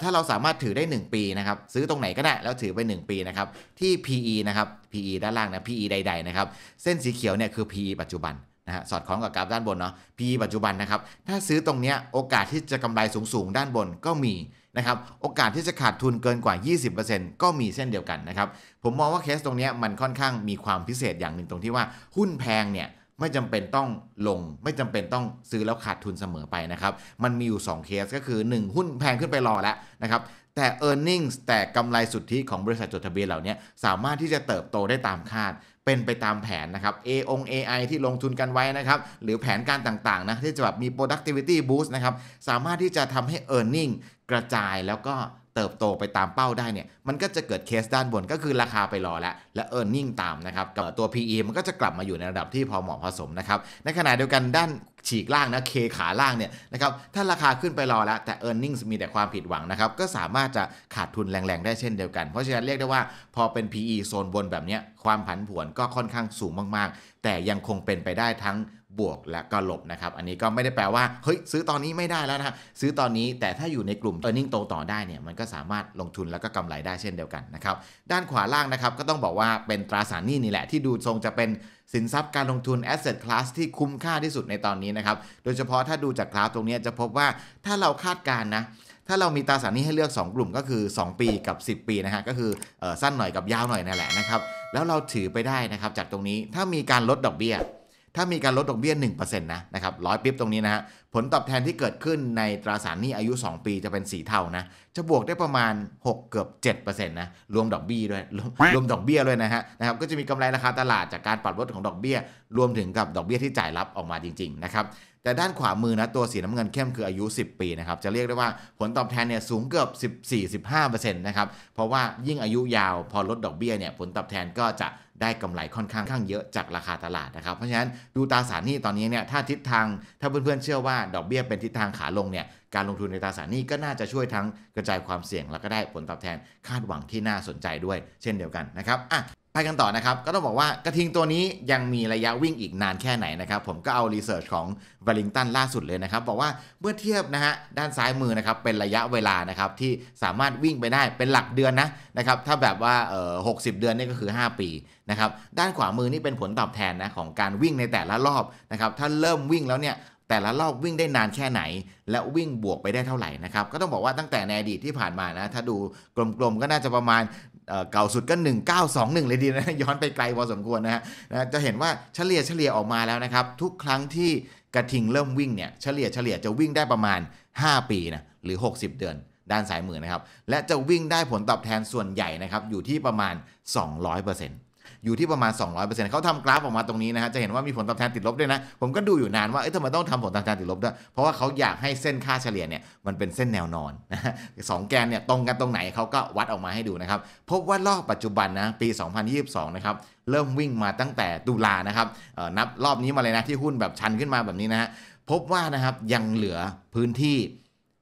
ถ้าเราสามารถถือได้ 1 ปีนะครับ ซื้อตรงไหนก็ได้ แล้วถือไป 1 ปีนะครับ ที่ PE นะครับ PE ด้านล่างนะ PE ใดๆนะครับ เส้นสีเขียวเนี่ยคือ PE ปัจจุบันนะฮะ สอดคล้องกับกราฟด้านบนเนาะ PE ปัจจุบันนะครับ ถ้าซื้อตรงเนี้ย โอกาสที่จะกำไรสูงๆด้านบนก็มีนะครับโอกาสที่จะขาดทุนเกินกว่า 20%ก็มีเช่นเดียวกันนะครับ ผมมองว่าเคสตรงนี้มันค่อนข้างมีความพิเศษอย่างหนึ่งตรงที่ว่า หุ้นแพงเนี่ยไม่จำเป็นต้องลง ไม่จำเป็นต้องซื้อแล้วขาดทุนเสมอไปนะครับมันมีอยู่ 2 เคสก็คือ 1 หุ้นแพงขึ้นไปรอแล้วนะครับแต่ e a r n i n g ็แต่กำไรสุทธิของบริษัทจดทะเบียนเหล่านี้สามารถที่จะเติบโตได้ตามคาด เป็นไปตามแผนนะครับ A อง AI ที่ลงทุนกันไว้นะครับหรือแผนการต่างๆนะที่จะแบบมี productivity boost นะครับสามารถที่จะทำให้ e a r n i n g กระจายแล้วก็เติบโตไปตามเป้าได้เนี่ยมันก็จะเกิดเคสด้านบนก็คือราคาไปรอแล้ว และ e a r n i n g ตามนะครับกับตัว PE มันก็จะกลับมาอยู่ในระดับที่พอเหมาะพอสมนะครับในขณะเดียวกันด้านฉีกล่างนะเคขาล่างเนี่ยนะครับถ้าราคาขึ้นไปรอแล้วแต่ e a r n i n g ็มีแต่ความผิดหวังนะครับก็สามารถจะขาดทุนแรงๆ ได้เช่นเดียวกัน เพราะฉะนั้นเรียกได้ว่าพอเป็น PE โซนบนแบบนี้ความผันผวนก็ค่อนข้างสูงมากๆ แต่ยังคงเป็นไปได้ทั้งบวกและก็ลบนะครับอันนี้ก็ไม่ได้แปลว่าเฮ้ยซื้อตอนนี้ไม่ได้แล้วนะ ซื้อตอนนี้แต่ถ้าอยู่ในกลุ่ม e a r n i n g โตต่อได้เนี่ยมันก็สามารถลงทุนแล้วก็กำไรได้เช่นเดียวกันนะครับด้านขวาล่างนะครับก็ต้องบอกว่าเป็นตราสารหนี้นี่แหละที่ดูทรงจะเป็นสินทรัพย์การลงทุน asset class ที่คุ้มค่าที่สุดในตอนนี้นะครับ โดยเฉพาะถ้าดูจากกราฟตรงนี้จะพบว่าถ้าเราคาดการณ์นะ ถ้าเรามีตราสารนี้ให้เลือก 2 กลุ่มก็คือ 2 ปีกับ 10 ปีนะฮะก็คือสั้นหน่อยกับยาวหน่อยนั่นแหละนะครับ แล้วเราถือไปได้นะครับจากตรงนี้ถ้ามีการลดดอกเบี้ยถ้ามีการลดดอกเบี้ย 1%นะ นะครับร้อยปิ๊บตรงนี้นะฮะ ผลตอบแทนที่เกิดขึ้นในตราสารหนี้อายุ 2 ปีจะเป็นสีเทานะ จะบวกได้ประมาณ 6 เกือบ 7%นะ รวมดอกเบี้ยด้วย รวมดอกเบี้ยด้วยนะฮะ นะครับ ก็จะมีกำไรราคาตลาดจากการปรับลดของดอกเบี้ย รวมถึงกับดอกเบี้ยที่จ่ายรับออกมาจริงๆ นะครับ แต่ด้านขวามือนะ ตัวสีน้ำเงินเข้มคืออายุ 10 ปีนะครับ จะเรียกได้ว่าผลตอบแทนเนี่ยสูงเกือบ 14-15%นะครับ เพราะว่ายิ่งอายุยาว พอลดดอกเบี้ยเนี่ยผลตอบแทนก็จะได้กำไรค่อนข้างข้างเยอะจากราคาตลาดนะครับ เพราะฉะนั้นดูตราสารหนี้ตอนนี้เนี่ยถ้าทิศทางถ้าเพื่อนๆเชื่อว่าดอกเบี้ยเป็นทิศทางขาลงเนี่ยการลงทุนในตราสารหนี้ก็น่าจะช่วยทั้งกระจายความเสี่ยงแล้วก็ได้ผลตอบแทนคาดหวังที่น่าสนใจด้วย เช่นเดียวกันนะครับอ่ะไปกันต่อนะครับ ก็ต้องบอกว่ากระทิงตัวนี้ยังมีระยะวิ่งอีกนานแค่ไหนนะครับ ผมก็เอารีเสิร์ชของวลิงตันล่าสุดเลยนะครับ บอกว่าเมื่อเทียบนะฮะด้านซ้ายมือนะครับเป็นระยะเวลานะครับที่สามารถวิ่งไปได้เป็นหลักเดือนนะนะครับ ถ้าแบบว่าเอ่อหกเดือนนี่ก็คือ 5 ปีนะครับ ด้านขวามือนี่เป็นผลตอบแทนนะของการวิ่งในแต่ละรอบนะครับถ้าเริ่มวิ่งแล้วเนี่ยแต่ละรอบวิ่งได้นานแค่ไหน และวิ่งบวกไปได้เท่าไหร่นะครับก็ต้องบอกว่าตั้งแต่ในอดีตที่ผ่านมานะถ้าดูกลมๆกก็น่าจะประมาณเก่าสุดก็ 1921 เลยดีนะย้อนไปไกลพอสมควรนะฮะจะเห็นว่าเฉลี่ยเฉลี่ยออกมาแล้วนะครับ ทุกครั้งที่กระทิงเริ่มวิ่งเนี่ยเฉลี่ยเฉลี่ยจะวิ่งได้ประมาณ 5 ปีนะหรือ 60 เดือน ด้านสายมือนะครับ และจะวิ่งได้ผลตอบแทนส่วนใหญ่นะครับอยู่ที่ประมาณ 200%นอยู่ที่ประมาณ 200%เขาทำกราฟออกมาตรงนี้นะฮะจะเห็นว่ามีผลตอบแทนติดลบด้วยนะ ผมก็ดูอยู่นานว่า เอ๊ะทำไมต้องทำผลตอบแทนติดลบด้วย เพราะว่าเขาอยากให้เส้นค่าเฉลี่ยเนี่ย มันเป็นเส้นแนวนอน สองแกนเนี่ยตรงกันตรงไหนเขาก็วัดออกมาให้ดูนะครับ พบว่ารอบปัจจุบันนะปี 2022 นะครับ เริ่มวิ่งมาตั้งแต่ตุลานะครับนับรอบนี้มาเลยนะ ที่หุ้นแบบชันขึ้นมาแบบนี้นะฮะ พบว่านะครับยังเหลือพื้นที่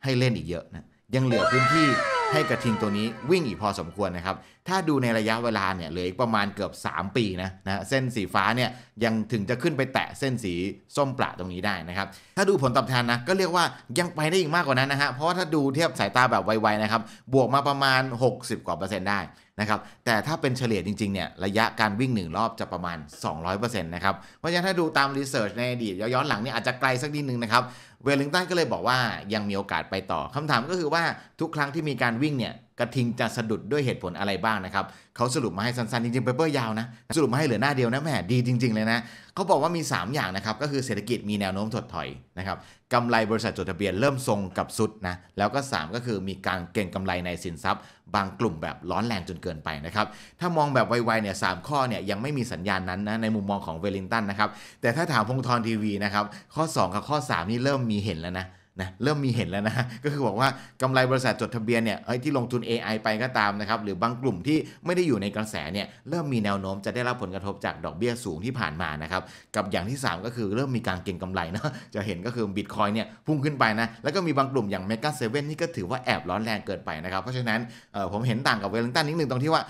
ให้เล่นอีกเยอะนะ ยังเหลือพื้นที่ให้กระทิงตัวนี้วิ่งอีกพอสมควรนะครับ ถ้าดูในระยะเวลาเนี่ยเหลืออีกประมาณเกือบ 3 ปีนะนะเส้นสีฟ้าเนี่ยยังถึงจะขึ้นไปแตะเส้นสีส้มปลาตรงนี้ได้นะครับ ถ้าดูผลตอบแทนนะก็เรียกว่ายังไปได้อีกมากกว่านั้นนะฮะเพราะว่าถ้าดูเทียบสายตาแบบไวๆนะครับ บวกมาประมาณ 60กว่าเปอร์เซ็นต์ได้นะครับ แต่ถ้าเป็นเฉลี่ยจริงๆเนี่ยระยะการวิ่ง 1 รอบจะประมาณ 200%นะครับเพราะฉะนั้นถ้าดูตามรีเสิร์ชในอดีตย้อนหลังเนี่ยอาจจะไกลสักนิดนึงนะครับเวลลิงตันก็เลยบอกว่ายังมีโอกาสไปต่อคำถามก็คือว่าทุกครั้งที่มีการวิ่งเนี่ยกระทิงจะสะดุดด้วยเหตุผลอะไรบ้างนะครับ เขาสรุปมาให้สั้นๆจริงๆเปเปอร์ยาวนะสรุปมาให้เหลือหน้าเดียวนะแม่ดีจริงๆ เลยนะ เขาบอกว่ามี 3 อย่างนะครับ ก็คือเศรษฐกิจมีแนวโน้มถดถอยนะครับกำไรบริษัทจดทะเบียนเริ่มทรงกับสุดนะแล้วก็ 3 ก็คือมีการเก่งกำไรในสินทรัพย์บางกลุ่มแบบร้อนแรงจนเกินไปนะครับ ถ้ามองแบบไวๆเนี่ยสข้อเนี่ยยังไม่มีสัญญาณนั้นนะ ในมุมมองของเวลิงตันนะครับ แต่ถ้าถามพงทรทีวีนะครับ ข้อ2กับข้อ3นี่เริ่มมีเห็นแล้วนะนะเริ่มมีเห็นแล้วนะ ก็คือบอกว่ากำไรบริษัทจดทะเบียนเนี่ยที่ลงทุน AI ไปก็ตามนะครับ หรือบางกลุ่มที่ไม่ได้อยู่ในกระแสเนี่ยเริ่มมีแนวโน้มจะได้รับผลกระทบจากดอกเบี้ยสูงที่ผ่านมานะครับ กับอย่างที่ 3 ก็คือเริ่มมีการเก็งกำไรนะจะเห็นก็คือบิตคอยเนี่ยพุ่งขึ้นไปนะแล้วก็มีบางกลุ่มอย่างเมกาเซเว่นนี่ก็ถือว่าแอบร้อนแรงเกินไปนะครับเพราะฉะนั้นผมเห็นต่างกับเวลังตันนิดนึงตรงที่ว่า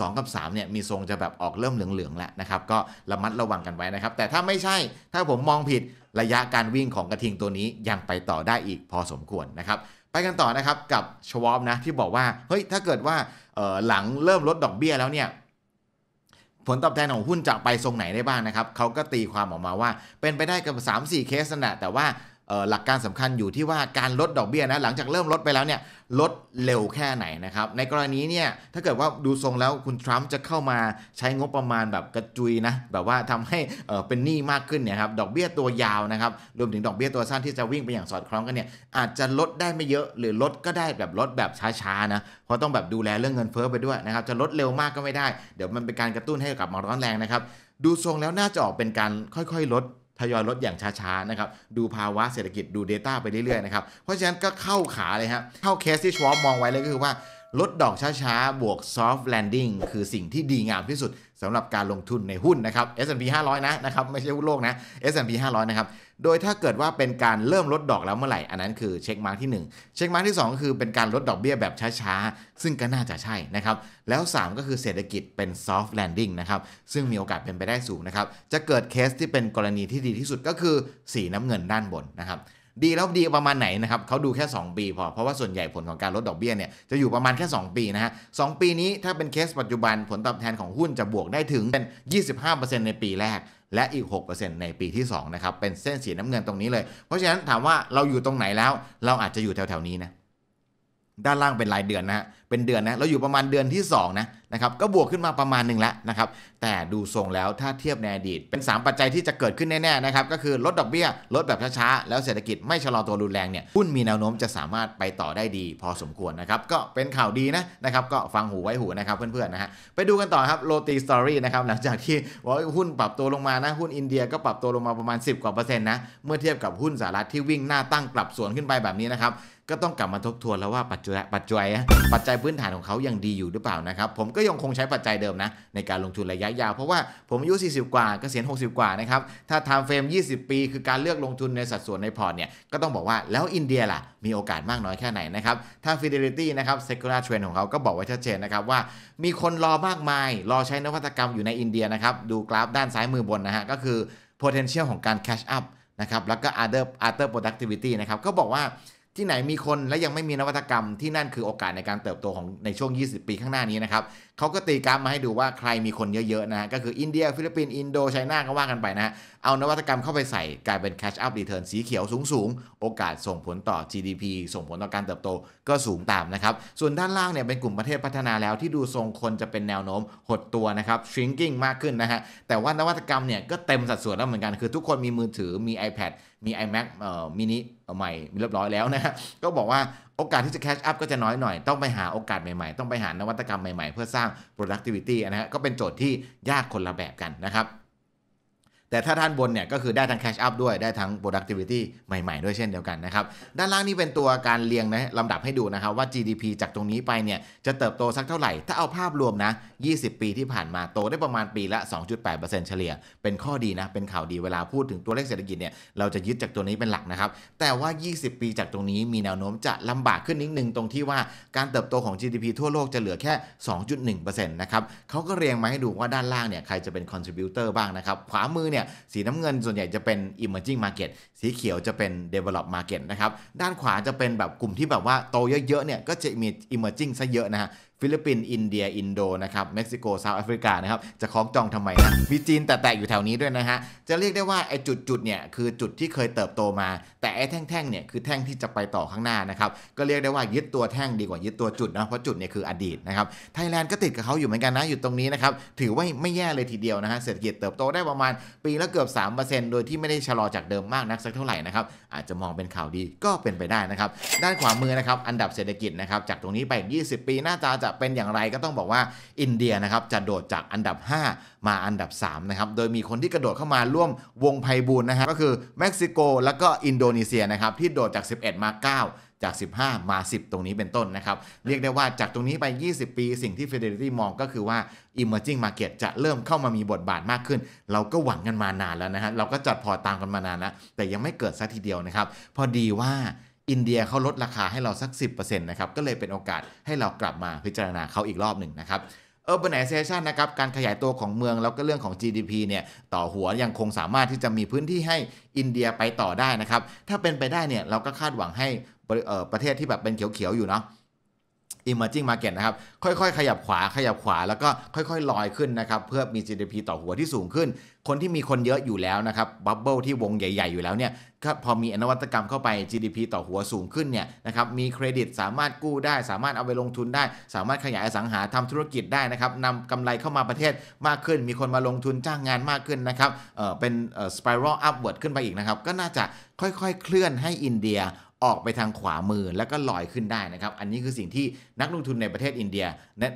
สองกับ3เนี่ยมีทรงจะแบบออกเริ่มเหลืองๆแล้วนะครับก็ระมัดระวังกันไว้นะครับแต่ถ้าไม่ใช่ถ้าผมมองผิดระยะการวิ่งของกระทิงตัวนี้ยังไปต่อได้อีกพอสมควรนะครับ ไปกันต่อนะครับกับชวอปนะที่บอกว่า เฮ้ยถ้าเกิดว่าหลังเริ่มลดดอกเบี้ยแล้วเนี่ย ผลตอบแทนของหุ้นจะไปทรงไหนได้บ้างนะครับ เขาก็ตีความออกมาว่าเป็นไปได้กับ 3-4 เคสนะแต่ว่าหลักการสำคัญอยู่ที่ว่าการลดดอกเบี้ยนะหลังจากเริ่มลดไปแล้วเนี่ยลดเร็วแค่ไหนนะครับ ในกรณีเนี่ยถ้าเกิดว่าดูทรงแล้วคุณทรัมป์จะเข้ามาใช้งบประมาณแบบกระจุยนะแบบว่าทำให้เป็นหนี้มากขึ้นเนี่ยครับดอกเบี้ยตัวยาวนะครับรวมถึงดอกเบี้ยตัวสั้นที่จะวิ่งไปอย่างสอดคล้องกันเนี่ยอาจจะลดได้ไม่เยอะหรือลดก็ได้แบบลดแบบช้าๆนะเพราะต้องแบบดูแลเรื่องเงินเฟ้อไปด้วยนะครับจะลดเร็วมากก็ไม่ได้เดี๋ยวมันเป็นการกระตุ้นให้กลับมาร้อนแรงนะครับ ดูทรงแล้วน่าจะออกเป็นการค่อยๆ ลดทยอยลดอย่างช้าๆนะครับ ดูภาวะเศรษฐกิจดู Data ไปเรื่อยๆนะครับ เพราะฉะนั้นก็เข้าขาเลยฮะ เข้าเคสที่ชวอปมองไว้เลยก็คือว่า ลดดอกช้าๆ บวก soft landing คือสิ่งที่ดีงามที่สุดสำหรับการลงทุนในหุ้นนะครับ S&P 500 นะนะครับ ไม่ใช่หุ้นโลกนะ S&P 500 นะครับโดยถ้าเกิดว่าเป็นการเริ่มลดดอกแล้วเมื่อไหร่ อันนั้นคือเช็คมาร์กที่ 1 เช็คมาร์กที่2คือเป็นการลดดอกเบี้ยแบบช้าๆ ซึ่งก็น่าจะใช่นะครับ แล้ว 3 ก็คือเศรษฐกิจเป็นซอฟต์แลนดิ้งนะครับ ซึ่งมีโอกาสเป็นไปได้สูงนะครับ จะเกิดเคสที่เป็นกรณีที่ดีที่สุดก็คือสีน้ำเงินด้านบนนะครับ ดีแล้วดีประมาณไหนนะครับเขาดูแค่2ปีพอ เพราะว่าส่วนใหญ่ผลของการลดดอกเบี้ยเนี่ยจะอยู่ประมาณแค่ 2 ปีนะฮะสปีนี้ถ้าเป็นเคสปัจจุบันผลตอบแทนของหุ้นจะบวกได้ถึงเป็น 25%ในปีแรกและอีก 6%ในปีที่ 2 นะครับ เป็นเส้นสีน้ำเงินตรงนี้เลย เพราะฉะนั้นถามว่าเราอยู่ตรงไหนแล้วเราอาจจะอยู่แถว ๆ นี้นะด้านล่างเป็นรายเดือนนะฮะ เป็นเดือนนะเราอยู่ประมาณเดือนที่2นะ นะครับ ก็บวกขึ้นมาประมาณหนึ่งแล้วนะครับ แต่ดูทรงแล้วถ้าเทียบในอดีต เป็น 3 ปัจจัยที่จะเกิดขึ้นแน่ๆนะครับ ก็คือลดดอกเบี้ยลดแบบช้าๆ แล้วเศรษฐกิจไม่ชะลอตัวรุนแรงเนี่ย หุ้นมีแนวโน้มจะสามารถไปต่อได้ดีพอสมควรนะครับ ก็เป็นข่าวดีนะนะครับ ก็ฟังหูไว้หูนะครับเพื่อนๆนะฮะ ไปดูกันต่อครับโรตีสตอรี่นะครับ หลังจากที่ว่าหุ้นปรับตัวลงมานะ หุ้นอินเดียก็ปรับตัวลงมาประมาณ10กว่าเปอร์เซ็นต์นะ เมื่อเทียบกับหุ้นสหรัฐที่วิ่งหน้าตั้งกลับสวนขึ้นไปแบบนี้นะครับก็ต้องกลับมาทบทวนแล้วว่าปัจจัยปัจจัย ปัจจัยพื้นฐานของเขายังดีอยู่หรือเปล่านะครับ ผมก็ยังคงใช้ปัจจัยเดิมนะ ในการลงทุนระยะยาว เพราะว่าผมอายุ 40 กว่าเกษียณ 60 กว่านะครับ ถ้าทำเฟรม 20 ปี คือการเลือกลงทุนในสัดส่วนในพอร์ตเนี่ย ก็ต้องบอกว่าแล้วอินเดียล่ะ มีโอกาสมากน้อยแค่ไหนนะครับถ้า Fidelity นะครับ secular trend ของเขาก็บอกไว้ชัดเจนนะครับว่า มีคนรอมากมาย รอใช้นวัตกรรมอยู่ในอินเดียนะครับดูกราฟด้านซ้ายมือบนนะฮะก็คือ potential ของการ catch up นะครับแล้วก็ other other productivity นะครับก็บอกว่าที่ไหนมีคนและยังไม่มีนวัตกรรมที่นั่นคือโอกาสในการเติบโตของในช่วง 20 ปีข้างหน้านี้นะครับเขาก็ตีกราฟมาให้ดูว่าใครมีคนเยอะ ๆนะก็คืออินเดียฟิลิปปินส์อินโดไชน่าก็ว่ากันไปนะเอานวัตกรรมเข้าไปใส่ กลายเป็น c a t c h up return สีเขียวสูงๆ โอกาสส่งผลต่อ GDP ส่งผลต่อการเติบโตก็สูงตามนะครับ ส่วนด้านล่างเนี่ยเป็นกลุ่มประเทศพัฒนาแล้วที่ดูทรงคนจะเป็นแนวโน้มหดตัวนะครับ shrinking มากขึ้นนะฮะแต่ว่านวัตกรรมเนี่ยก็เต็มสัดส่วนแล้วเหมือนกันคือทุกคนมีมือถือมี iPad มี iMac เอ่อมินิใหม่เรียบร้อยแล้วนะฮะก็บอกว่าโอกาสที่จะแคชอัพก็จะน้อยหน่อย ต้องไปหาโอกาสใหม่ๆ ต้องไปหานวัตกรรมใหม่ๆ เพื่อสร้าง productivity นะฮะก็เป็นโจทย์ที่ยากคนละแบบกันนะครับแต่ถ้าท่านบนเนี่ยก็คือได้ทั้ง cash up ด้วยได้ทั้ง productivity ใหม่ ๆ ด้วยเช่นเดียวกันนะครับด้านล่างนี่เป็นตัวการเรียงนะลำดับให้ดูนะครับว่า GDP จากตรงนี้ไปเนี่ยจะเติบโตสักเท่าไหร่ ถ้าเอาภาพรวมนะ20 ปีที่ผ่านมาโตได้ประมาณปีละ 2.8%เฉลี่ย เป็นข้อดีนะเป็นข่าวดีเวลาพูดถึงตัวเลขเศรษฐกิจเนี่ยเราจะยึดจากตัวนี้เป็นหลักนะครับแต่ว่า 20 ปีจากตรงนี้มีแนวโน้มจะลำบากขึ้นนิดนึงตรงที่ว่าการเติบโตของ GDP ทั่วโลกจะเหลือแค่ 2.1%นะครับเขาก็เรียงมาให้ดูว่าด้านล่างเนี่ยใครจะเป็น contributor บ้างนะครับขวามือเนี่ยสีน้ำเงินส่วนใหญ่จะเป็น emerging market สีเขียวจะเป็น develop market นะครับ ด้านขวาจะเป็นแบบกลุ่มที่แบบว่าโตเยอะๆเนี่ยก็จะมี emerging ซะเยอะนะฮะฟิลิปปินส์อินเดีย อินโด นะครับ เม็กซิโกเซาท์แอฟริกา นะครับ จะคล้องจองทำไมนะมีจีนแต่แตะอยู่แถวนี้ด้วยนะฮะ จะเรียกได้ว่าไอ้จุดๆ เนี่ย คือจุดที่เคยเติบโตมา แต่ไอ้แท่งๆ เนี่ย คือแท่งที่จะไปต่อข้างหน้านะครับ ก็เรียกได้ว่ายึดตัวแท่งดีกว่ายึดตัวจุดนะ เพราะจุดเนี่ยคืออดีตนะครับ ไทยแลนด์ก็ติดกับเขาอยู่เหมือนกันนะ อยู่ตรงนี้นะครับ ถือว่าไม่แย่เลยทีเดียวนะฮะ เศรษฐกิจเติบโตได้ประมาณปีละเกือบ 3%โดยที่ไม่ได้ชะลอจากเดิมมากนักสักเท่าไหร่นะครับอาจจะมองเป็นข่าวดีก็เป็นไปได้นะครับด้านขวามือนะครับอันดับเศรษฐกิจนะครับจากตรงนี้ไป20 ปีหน้าตาจะเป็นอย่างไรก็ต้องบอกว่าอินเดียนะครับ จะโดดจากอันดับ 5 มาอันดับ3นะครับโดยมีคนที่กระโดดเข้ามาร่วมวงไพบูลนะฮะก็คือเม็กซิโกแล้วก็อินโดนีเซียนะครับ ที่โดดจาก 11 มา 9 จาก 15 มา 10 ตรงนี้เป็นต้นนะครับ เรียกได้ว่าจากตรงนี้ไป 20 ปี สิ่งที่ Fidelity มองก็คือว่า Emerging Market จะเริ่มเข้ามามีบทบาทมากขึ้น เราก็หวังกันมานานแล้วนะฮะเราก็จัดพอตามกันมานานแล้วแต่ยังไม่เกิดซะทีเดียวนะครับพอดีว่าอินเดียเขาลดราคาให้เราสัก 10%นะครับ ก็เลยเป็นโอกาสให้เรากลับมาพิจารณาเขาอีกรอบหนึ่งนะครับ urbanization นะครับ การขยายตัวของเมืองแล้วก็เรื่องของ GDP เนี่ย ต่อหัวยังคงสามารถที่จะมีพื้นที่ให้อินเดียไปต่อได้นะครับ ถ้าเป็นไปได้เนี่ย เราก็คาดหวังให้ประเทศที่แบบเป็นเขียวๆอยู่เนาะ Emerging Market นะครับค่อยๆขยับขวาขยับขวาแล้วก็ค่อยๆ ลอยขึ้นนะครับเพื่อมี GDP ต่อหัวที่สูงขึ้น คนที่มีคนเยอะอยู่แล้วนะครับบับเบิลที่วงใหญ่ๆ อยู่แล้วเนี่ยก็พอมีอนวัตกรรมเข้าไป GDP ต่อหัวสูงขึ้นเนี่ยนะครับมีเครดิตสามารถกู้ได้สามารถเอาไปลงทุนได้ สามารถขยายสังหาทำธุรกิจได้นะครับนำกำไรเข้ามาประเทศมากขึ้น มีคนมาลงทุนจ้างงานมากขึ้นนะครับเเป็นสไปรัลอัพเวิร์ดขึ้นไปอีกนะครับก็น่าจะค่อยๆเคลื่อนให้อินเดียออกไปทางขวามือแล้วก็ลอยขึ้นได้นะครับ อันนี้คือสิ่งที่นักลงทุนในประเทศอินเดีย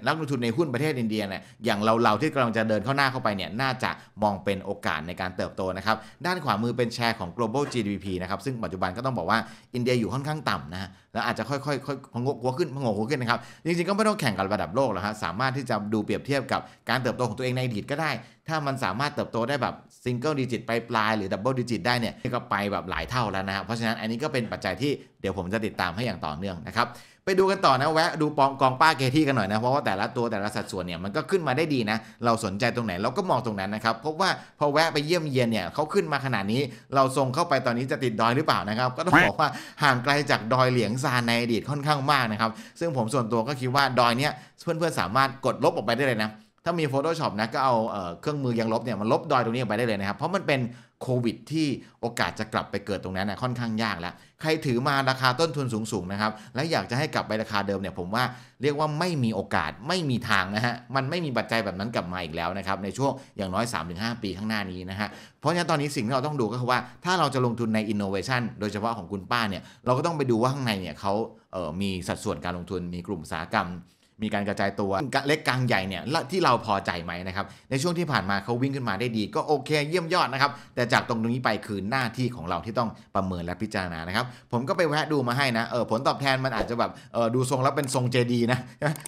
นักลงทุนในหุ้นประเทศอินเดียเนี่ย อย่างเราเราที่กำลังจะเดินเข้าหน้าเข้าไปเนี่ย น่าจะมองเป็นโอกาสในการเติบโตนะครับ ด้านขวามือเป็นแชร์ของ global GDP นะครับ ซึ่งปัจจุบันก็ต้องบอกว่าอินเดียอยู่ค่อนข้างต่ำนะแล้วอาจจะค่อยๆพงกหัวขึ้นพงกหัวขึ้นนะครับ จริงๆก็ไม่ต้องแข่งกับระดับโลกหรอกฮะ สามารถที่จะดูเปรียบเทียบกับการเติบโตของตัวเองในอดีตก็ได้ถ้ามันสามารถเติบโตได้แบบซิงเกิลดิจิตไปปลาย หรือดับเบิลดิจิตได้เนี่ยก็ไปแบบหลายเท่าแล้วนะครับเพราะฉะนั้นอันนี้ก็เป็นปัจจัยที่เดี๋ยวผมจะติดตามให้อย่างต่อเนื่องนะครับไปดูกันต่อนะแวะดูปองกองป้าเกที่กันหน่อยนะเพราะว่าแต่ละตัวแต่ละสัดส่วนเนี่ยมันก็ขึ้นมาได้ดีนะ เราสนใจตรงไหนเราก็มองตรงนั้นนะครับพบว่าพอแวะไปเยี่ยมเยียนเนี่ยเขาขึ้นมาขนาดนี้ เราส่งเข้าไปตอนนี้จะติดดอยหรือเปล่านะครับ ก็ต้องบอกว่าห่างไกลจากดอยเหลียงซานในอดีตค่อนข้างมากนะครับซึ่งผมส่วนตัวก็คิดว่าดอยเนี่ยเพื่อนๆสามารถกดลบออกไปได้เลยนะถ้ามี Photoshop นะก็เอาเครื่องมือยังลบเนี่ยมันลบดอยตรงนี้ออกไปได้เลยนะครับเพราะมันเป็นโควิดที่โอกาสจะกลับไปเกิดตรงนั้นนะค่อนข้างยากแล้วใครถือมาราคาต้นทุนสูงๆนะครับและอยากจะให้กลับไปราคาเดิมเนี่ยผมว่าเรียกว่าไม่มีโอกาสไม่มีทางนะฮะมันไม่มีปัจจัยแบบนั้นกลับมาอีกแล้วนะครับในช่วงอย่างน้อย 3-5 ปีข้างหน้านี้นะฮะเพราะฉะนั้นตอนนี้สิ่งที่เราต้องดูก็คือว่า ถ้าเราจะลงทุนในอินโนเวชันโดยเฉพาะของคุณป้าเนี่ยเราก็ต้องไปดูว่าข้างในเนี่ยเขาเมีสัดส่วนการลงทุนมีกลุ่มอุตสาหกรรมมีการกระจายตัวเล็กกลางใหญ่เนี่ยที่เราพอใจไหมนะครับในช่วงที่ผ่านมาเขาวิ่งขึ้นมาได้ดีก็โอเคเยี่ยมยอดนะครับแต่จากตรงตรงนี้ไปคือหน้าที่ของเราที่ต้องประเมินและพิจารณานะครับผมก็ไปแวะดูมาให้นะเออผลตอบแทนมันอาจจะแบบเออดูทรงแล้วเป็นทรงเจดีนะ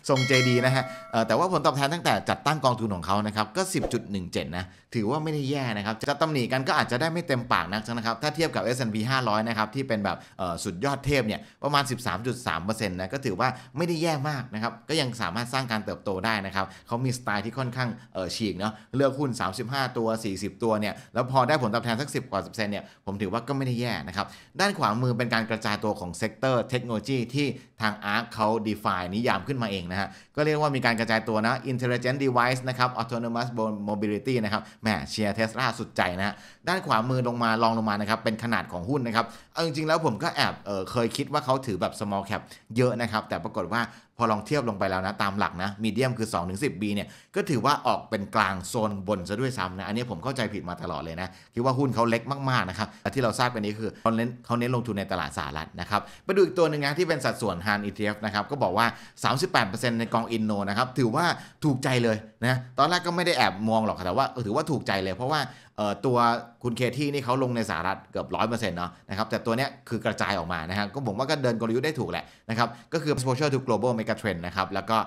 ทรงเจดีนะฮะเออแต่ว่าผลตอบแทนตั้งแต่จัดตั้งกองทุนของเขานะครับก็ 10.17นะถือว่าไม่ได้แย่นะครับจะตำหนิกันก็อาจจะได้ไม่เต็มปากนักนะครับถ้าเทียบกับ S&P 500นะครับที่เป็นแบบสุดยอดเทพเนี่ยประมาณ 13.3%นะก็ถือว่าไม่ได้แย่มากนะครับก็ยังสามารถสร้างการเติบโตได้นะครับ เขามีสไตล์ที่ค่อนข้างเออฉีกเนาะ เลือกหุ้น35 ตัว 40 ตัวเนี่ย แล้วพอได้ผลตอบแทนสัก 10กว่าเนี่ย ผมถือว่าก็ไม่ได้แย่นะครับ ด้านขวามือเป็นการกระจายตัวของเซกเตอร์เทคโนโลยีที่ทาง a r คเขา define นิยามขึ้นมาเองนะฮะ ก็เรียกว่ามีการกระจายตัวนะ intelligent device นะครับ autonomous mobility นะครับแหมเชียร์เทสลาสุดใจนะด้านขวามือลงมาลองลงมานะครับ เป็นขนาดของหุ้นนะครับเอาจริงๆ แล้วผมก็แอบเออเคยคิดว่าเขาถือแบบ small cap เยอะนะครับ แต่ปรากฏว่าพอลองเทียบลงไปแล้วนะตามหลักนะมีเดียมคือ2งสิบเนี่ยก็ถือว่าออกเป็นกลางโซนบนซะด้วยซ้ำนะอันนี้ผมเข้าใจผิดมาตลอดเลยนะ คิดว่าหุ้นเขาเล็กมาก ๆ นะครับแต่ที่เราทราบกันนี้คือเขาเน้นเขาเน้นลงทุนในตลาดสหรัฐนะครับไปดูอีกตัวหนึ่งนะที่เป็นสัดส่วนฮานอีทีเอฟนะครับก็บอกว่า 38%ในกองอินโนนะครับถือว่าถูกใจเลยนะตอนแรกก็ไม่ได้แอบมองหรอกแต่ว่าถือว่าถูกใจเลยเพราะว่าตัวคุณเคที่นี่เขาลงในสหรัฐเกือบร้อยเปอร์เซ็นต์เนาะนะครับแต่ตัวเนี้ยคือกระจายออกมานะฮะก็ผมว่าก็เดินกลยุทธ์ได้ถูกแหละนะครับ ก็คือ exposure to global mega trend นะครับ แล้วก็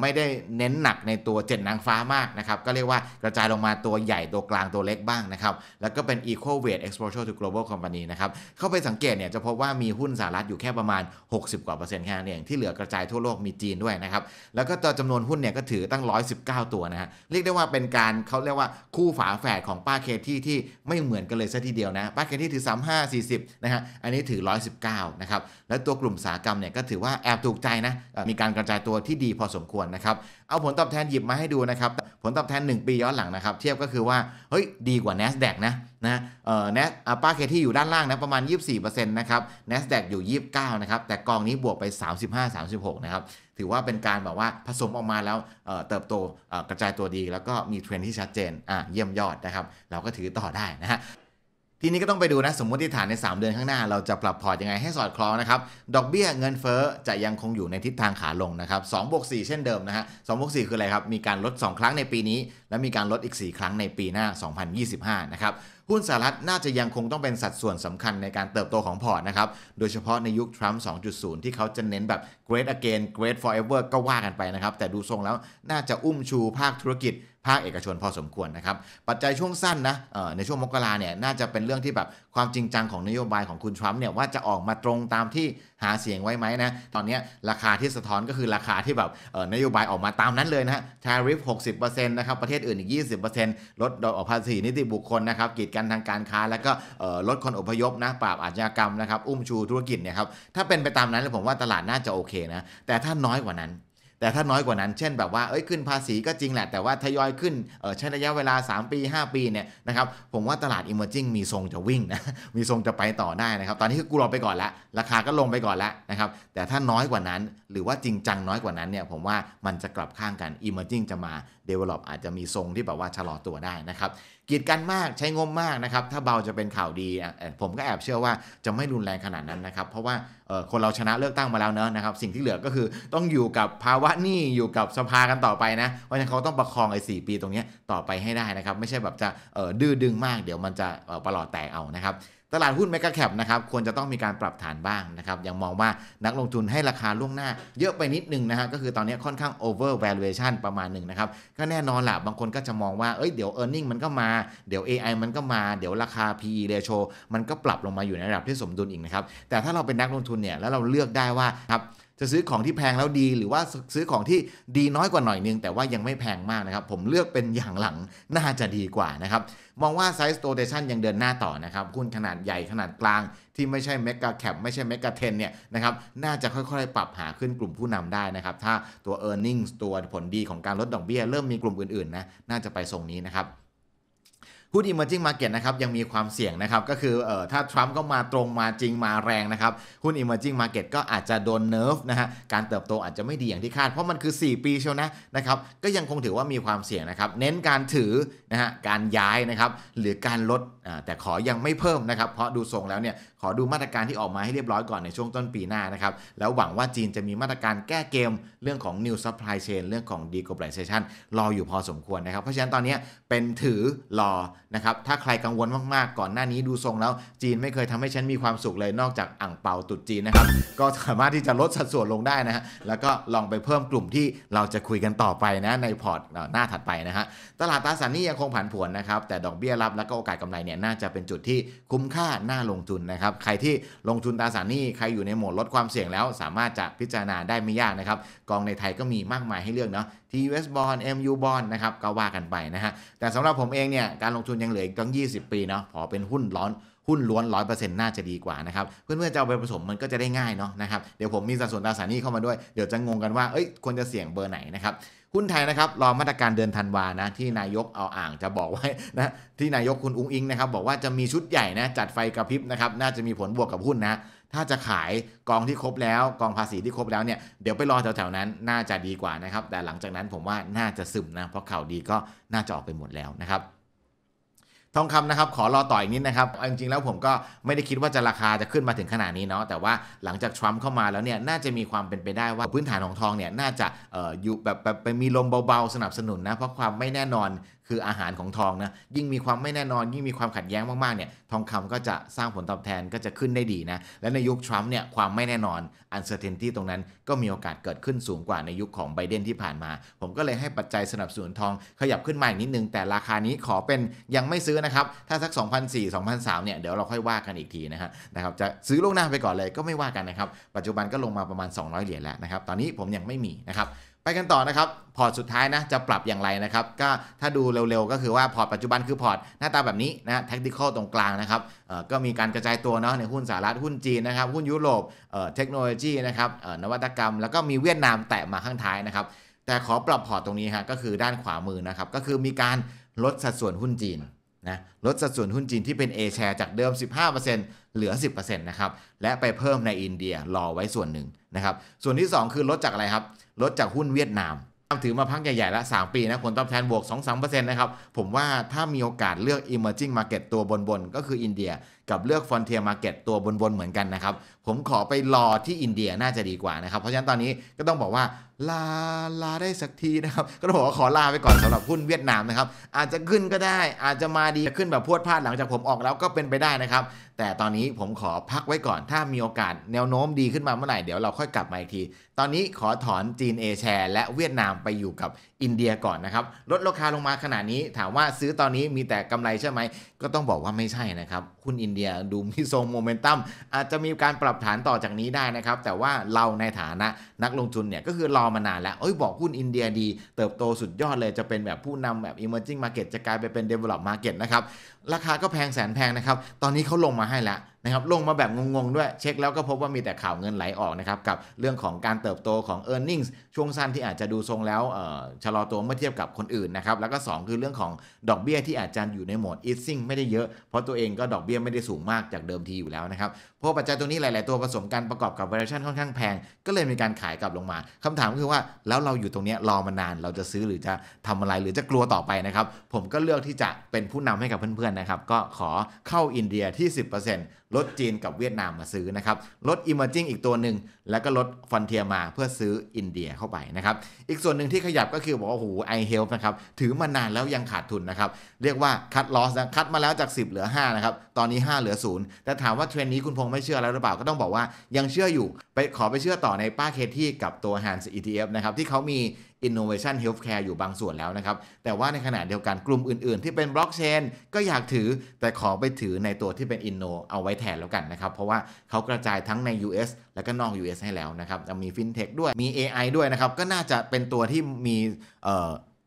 ไม่ได้เน้นหนักในตัวเจ็ดนางฟ้ามากนะครับ ก็เรียกว่ากระจายลงมาตัวใหญ่ตัวกลางตัวเล็กบ้างนะครับ แล้วก็เป็น equal weight exposure to global company นะครับ เข้าไปสังเกตเนี่ยจะพบว่ามีหุ้นสหรัฐอยู่แค่ประมาณ 60กว่าเปอร์เซ็นต์แค่นั้นเองที่เหลือกระจายทั่วโลกมีจีนด้วยนะครับแล้วก็ตัวจำนวนหุ้นเนี่ยก็ถือตั้ง 119ตัวนะฮะเรียกได้ว่าเป็นการเขาเรียกว่าคู่ฝาแฝดของป้าเคที่ที่ไม่เหมือนกันเลยซะทีเดียวนะป้าเคที่ถือ 35 40นะฮะอันนี้ถือ 119 นะครับ แล้วตัวกลุ่มสาหกรรมเนี่ยก็ถือว่าแอบถูกใจนะมีการกระจายตัวที่ดีพอสมควรนะครับเอาผลตอบแทนหยิบมาให้ดูนะครับผลตอบแทน 1 ปีย้อนหลังนะครับเทียบก็คือว่าเฮ้ยดีกว่า NASDAQ นะนะเออเนสป้าเคที่อยู่ด้านล่างนะประมาณ 24%นะครับ NASDAQ อยู่ 29 นะครับ แต่กองนี้บวกไป35-36นะครับถือว่าเป็นการแบบว่าผสมออกมาแล้วเติบโตกระจายตัวดี แล้วก็มีเทรนที่ชัดเจนอ่ะเยี่ยมยอดนะครับเราก็ถือต่อได้นะฮะทีนี้ก็ต้องไปดูนะสมมติฐานใน 3 เดือนข้างหน้าเราจะปรับพอร์ตยังไงให้สอดคล้องนะครับดอกเบี้ยเงินเฟ้อ จะยังคงอยู่ในทิศทางขาลงนะครับ2บวก4 เช่นเดิมนะฮะ2บวก4คืออะไรครับ มีการลด 2 ครั้งในปีนี้ และมีการลดอีก 4 ครั้งในปีหน้า 2025นะครับหุ้นสหรัฐน่าจะยังคงต้องเป็นสัดส่วนสำคัญในการเติบโตของพอร์ตนะครับ โดยเฉพาะในยุคทรัมป์ 2.0 ที่เขาจะเน้นแบบ great again great forever ก็ว่ากันไปนะครับ แต่ดูทรงแล้วน่าจะอุ้มชูภาคธุรกิจภาคเอกชนพอสมควรนะครับปัจจัยช่วงสั้นนะในช่วงมกราเนี่ยน่าจะเป็นเรื่องที่แบบความจริงจังของนโยบายของคุณทรัมป์เนี่ยว่าจะออกมาตรงตามที่หาเสียงไว้ไหมนะตอนนี้ราคาที่สะท้อนก็คือราคาที่แบบนโยบายออกมาตามนั้นเลยนะฮะทาริฟ60%นะครับประเทศอื่นอีก 20%ลดดอกภาษีนิติบุคคลนะครับกีดกันทางการค้า แล้วก็ลดคนอพยพนะปราบอาชญากรรมนะครับอุ้มชูธุรกิจเนี่ยครับถ้าเป็นไปตามนั้นผมว่าตลาดน่าจะโอเคนะแต่ถ้าน้อยกว่านั้นแต่ถ้าน้อยกว่านั้นเช่นแบบว่าเอ้ยขึ้นภาษีก็จริงแหละแต่ว่าทยอยขึ้นใช้ระยะเวลา3ปี5 ปีเนี่ยนะครับผมว่าตลาด emerging มีทรงจะวิ่งนะมีทรงจะไปต่อได้นะครับตอนนี้คือกูรอไปก่อนละราคาก็ลงไปก่อนละนะครับแต่ถ้าน้อยกว่านั้นหรือว่าจริงจังน้อยกว่านั้นเนี่ยผมว่ามันจะกลับข้างกัน emerging จะมา Develop อาจจะมีทรงที่แบบว่าชะลอตัวได้นะครับกีดกันมากใช้งมมากนะครับถ้าเบาจะเป็นข่าวดี ผมก็แอบเชื่อว่าจะไม่รุนแรงขนาดนั้นนะครับเพราะว่าคนเราชนะเลือกตั้งมาแล้วเนอะนะครับสิ่งที่เหลือก็คือต้องอยู่กับภาวะนี่อยู่กับสภากันต่อไปนะเพราะฉะนั้นเขาต้องประคองไอ้สปีตรงนี้ต่อไปให้ได้นะครับไม่ใช่แบบจะดื้อดึงมากเดี๋ยวมันจะประหลอดแตกเอานะครับตลาดหุ้นเมกะแคปนะครับ ควรจะต้องมีการปรับฐานบ้างนะครับยังมองว่านักลงทุนให้ราคาล่วงหน้าเยอะไปนิดนึงนะฮะก็คือตอนนี้ค่อนข้าง over valuation ประมาณหนึ่งนะครับ ก็แน่นอนละบางคนก็จะมองว่าเอ้ยเดี๋ยว e a r n i n g มันก็มาเดี๋ยว AI มันก็มา เดี๋ยวราคา PE ratio มันก็ปรับลงมาอยู่ในระดับที่สมดุลอีกนะครับแต่ถ้าเราเป็นนักลงทุนเนี่ยแล้วเราเลือกได้ว่าครับจะซื้อของที่แพงแล้วดีหรือว่าซื้อของที่ดีน้อยกว่าหน่อยนึง แต่ว่ายังไม่แพงมากนะครับ ผมเลือกเป็นอย่างหลังน่าจะดีกว่านะครับ มองว่าไซส์โตเดชันยังเดินหน้าต่อนะครับหุ้นขนาดใหญ่ขนาดกลาง ที่ไม่ใช่เมกะแคปไม่ใช่เมกะเทนเนี่ยนะครับน่าจะค่อยๆ ปรับหาขึ้นกลุ่มผู้นำได้นะครับ ถ้าตัว e a r n i n g ็ตัวผลดีของการลดดอกเบี้ยเริ่มมีกลุ่มอื่นๆ นะ น่าจะไปทรงนี้นะครับหุ้น emerging market นะครับยังมีความเสี่ยงนะครับก็คือเอ่อถ้าทรัมป์ก็มาตรงมาจริงมาแรงนะครับหุ้น emerging market ก็อาจจะโดนเนิร์ฟนะฮะการเติบโตอาจจะไม่ดีอย่างที่คาด เพราะมันคือ 4 ปีเชียวนะนะครับก็ยังคงถือว่ามีความเสี่ยงนะครับเน้นการถือนะฮะการย้ายนะครับหรือการลดแต่ขอยังไม่เพิ่มนะครับ เพราะดูทรงแล้วเนี่ยขอดูมาตรการที่ออกมาให้เรียบร้อยก่อน ในช่วงต้นปีหน้านะครับ แล้วหวังว่าจีนจะมีมาตรการแก้เกมเรื่องของ new supply chain เรื่องของ deglobalization รออยู่พอสมควรนะครับ เพราะฉะนั้นตอนนี้เป็นถือรอนะครับ ถ้าใครกังวลมากๆ ก่อนหน้านี้ดูทรงแล้วจีนไม่เคยทำให้ฉันมีความสุขเลยนอกจากอ่างเปาตุดจีนนะครับ ก็สามารถที่จะลดสัดส่วนลงได้นะฮะแล้วก็ลองไปเพิ่มกลุ่มที่เราจะคุยกันต่อไปนะในพอร์ตหน้าถัดไปนะฮะตลาดตราสารนี้ยังคงผันผวนนะครับแต่ดอกเบี้ยรับและก็โอกาสกำไรเนี่ยน่าจะเป็นจุดที่คุ้มค่าน่าลงทุนนะครับับใครที่ลงทุนตราสารหนี้ใครอยู่ในโหมดลดความเสี่ยงแล้ว สามารถจะพิจารณาได้ไม่ยากนะครับกองในไทยก็มีมากมายให้เลือกเนาะ TUS Bond MU Bond นะครับก็ว่ากันไปนะฮะ แต่สำหรับผมเองเนี่ยการลงทุนยังเหลืออีกตั้ง20 ปีเนาะพอเป็นหุ้นร้อนหุ้นล้วน100%น่าจะดีกว่านะครับ เพื่อนๆจะเอาไปผสมมันก็จะได้ง่ายเนาะนะครับ เดี๋ยวผมมีสัดส่วนตราสารหนี้เข้ามาด้วยเดี๋ยวจะงงกันว่าเอ้ยควรจะเสี่ยงเบอร์ไหนนะครับหุ้นไทยนะครับรอมาตรการเดือนธันวานะ ที่นายกเอาอ่างจะบอกไว้นะที่นายกคุณอุ้งอิงนะครับ บอกว่าจะมีชุดใหญ่นะจัดไฟกระพริบนะครับน่าจะมีผลบวกกับหุ้นนะถ้าจะขายกองที่ครบแล้ว กองภาษีที่ครบแล้วเนี่ยเดี๋ยวไปรอแถวๆนั้นน่าจะดีกว่านะครับแต่หลังจากนั้นผมว่าน่าจะซึมนะเพราะข่าวดีก็น่าจะออกไปหมดแล้วนะครับทองคำนะครับขอรอต่ออีกนิดนะครับ จริงๆ แล้วผมก็ไม่ได้คิดว่าจะราคาจะขึ้นมาถึงขนาดนี้เนาะแต่ว่าหลังจากทรัมป์เข้ามาแล้วเนี่ยน่าจะมีความเป็นไปได้ว่าพื้นฐานของทองเนี่ยน่าจะอยู่แบบแบบมีลมเบาๆสนับสนุนนะเพราะความไม่แน่นอนคืออาหารของทองนะยิ่งมีความไม่แน่นอน ยิ่งมีความขัดแย้งมากๆเนี่ย ทองคำก็จะสร้างผลตอบแทนก็จะขึ้นได้ดีนะ และในยุคทรัมป์เนี่ยความไม่แน่นอนอันเซอร์เทนีตรงนั้น ก็มีโอกาสเกิดขึ้นสูงกว่าในยุคของไบเดนที่ผ่านมา ผมก็เลยให้ปัจจัยสนับสนุนทองขยับขึ้นมาอีกนิดนึง แต่ราคานี้ขอเป็นยังไม่ซื้อนะครับ ถ้าสัก2 0 0 4 2 0 0เนี่ยเดี๋ยวเราค่อยว่ากันอีกทีนะฮะนะครับจะซื้อล่วงหน้าไปก่อนเลยก็ไม่ว่ากันนะครับ ปัจจุบันก็ลงมาประมาณ 200 เหรียญแล้วนะครับตอนนี้ผมยังไม่มีนะครับไปกันต่อนะครับพอร์ตสุดท้ายนะจะปรับอย่างไรนะครับก็ถ้าดูเร็ว ๆ ก็คือว่า พอร์ตปัจจุบันคือพอร์ตหน้าตาแบบนี้นะแท็กติคอลตรงกลางนะครับก็มีการกระจายตัวเนาะในหุ้นสหรัฐ หุ้นจีนนะครับ หุ้นยุโรปเทคโนโลยีนะครับนวัตกรรม แล้วก็มีเวียดนามแตะมาข้างท้ายนะครับแต่ขอปรับพอร์ตตรงนี้ฮะก็คือด้านขวามือนะครับก็คือมีการลดสัดส่วนหุ้นจีนนะลดสัดส่วนหุ้นจีนที่เป็น A share จากเดิม15%เหลือ 10%นะครับและไปเพิ่มในอินเดียรอไว้ส่วนหนึ่งนะครับส่วนที่ 2 คือลดจากอะไรครับลดจากหุ้นเวียดนามถือมาพักใหญ่ๆแล้ว3ปีนะผลตอบแทนบวก 2-3%นะครับ ผมว่าถ้ามีโอกาสเลือก emerging market ตัวบน ๆ ก็คืออินเดียกับเลือกฟอนเทียมา a r เก็ตตัวบนๆ เหมือนกันนะครับ ผมขอไปรอที่อินเดียน่าจะดีกว่านะครับ เพราะฉะนั้นตอนนี้ก็ต้องบอกว่า ลา ลาได้สักทีนะครับ ก็ต้องบอกว่าขอลาไปก่อนสำหรับหุ้นเวียดนามนะครับ อาจจะขึ้นก็ได้อาจจะมาดีขึ้นแบบพวดพลาดหลังจากผมออกแล้ว ก็เป็นไปได้นะครับ แต่ตอนนี้ผมขอพักไว้ก่อนถ้ามีโอกาส แนวโน้มดีขึ้นมาเมื่อไหร่เดี๋ยวเราค่อยกลับมาอีกที ตอนนี้ขอถอนจีนเอแชร์และเวียดนามไปอยู่กับอินเดียก่อนนะครับลดราคาลงมาขนาดนี้ถามว่าซื้อตอนนี้มีแต่กำไรใช่ไหมก็ต้องบอกว่าไม่ใช่นะครับหุ้นอินเดียดูมีทรงโมเมนตัม อาจจะมีการปรับฐานต่อจากนี้ได้นะครับ แต่ว่าเราในฐานะนักลงทุนเนี่ย ก็คือรอมานานแล้ว เอ้ยบอกหุ้นอินเดียดี เติบโตสุดยอดเลยจะเป็นแบบผู้นำแบบ emerging market จะกลายไปเป็น develop market นะครับราคาก็แพงแสนแพงนะครับตอนนี้เขาลงมาให้แล้วนะครับลงมาแบบงงๆ ด้วยเช็คแล้วก็พบว่ามีแต่ข่าวเงินไหลออกนะครับกับเรื่องของการเติบโตของ e a r n i n g ็ช่วงสั้นที่อาจจะดูทรงแล้วชะลอตัวเมื่อเทียบกับคนอื่นนะครับแล้วก็ 2 คือเรื่องของดอกเบี้ยที่อาจจะอยู่ในโหมด easing ไม่ได้เยอะ เพราะตัวเองก็ดอกเบี้ยไม่ได้สูงมากจากเดิมทีอยู่แล้วนะครับเพราะปัจจัยตัวนี้หลายๆตัวผสมกันประกอบกับ valuation ค่อนข้างแพง ก็เลยมีการขายกลับลงมา คำถามคือว่าแล้วเราอยู่ตรงนี้รอมานานเราจะซื้อหรือจะทำอะไรหรือจะกลัวต่อไปนะครับผมก็เลือกที่จะเป็นผู้นำให้กับเพื่อนๆนะครับก็ขอเข้าอินเดียที่10%รถจีนกับเวียดนามมาซื้อนะครับ รถ e ม e r จิ้งอีกตัวหนึ่งแล้วก็รถฟอนเทียมาเพื่อซื้ออินเดียเข้าไปนะครับ อีกส่วนหนึ่งที่ขยับก็คือบอกว่าโหไอเฮลนะครับถือมานานแล้วยังขาดทุนนะครับ เรียกว่าคัดลอสนะ คัดมาแล้วจาก 10 เหลือ 5 นะครับ ตอนนี้ 5 เหลือ0แต่ถามว่าเทรนนี้คุณพงษ์ไม่เชื่อแล้วหรือเปล่าก็ต้องบอกว่ายังเชื่ออยู่ไปขอไปเชื่อต่อในป้าเคที่กับตัวฮนส์อีทีเอฟนะครับที่เขามี Innovation Healthcare อยู่บางส่วนแล้วนะครับ แต่ว่าในขณะเดียวกันกลุ่มอื่นๆ ที่เป็นบล็อกเชนก็อยากถือแต่ขอไปถือในตัวที่เป็น Inno เอาไว้แทนแล้วกันนะครับ เพราะว่าเขากระจายทั้งใน US และก็นอก US ให้แล้วนะครับมี FinTech ด้วยมี AI ด้วยนะครับ ก็น่าจะเป็นตัวที่มี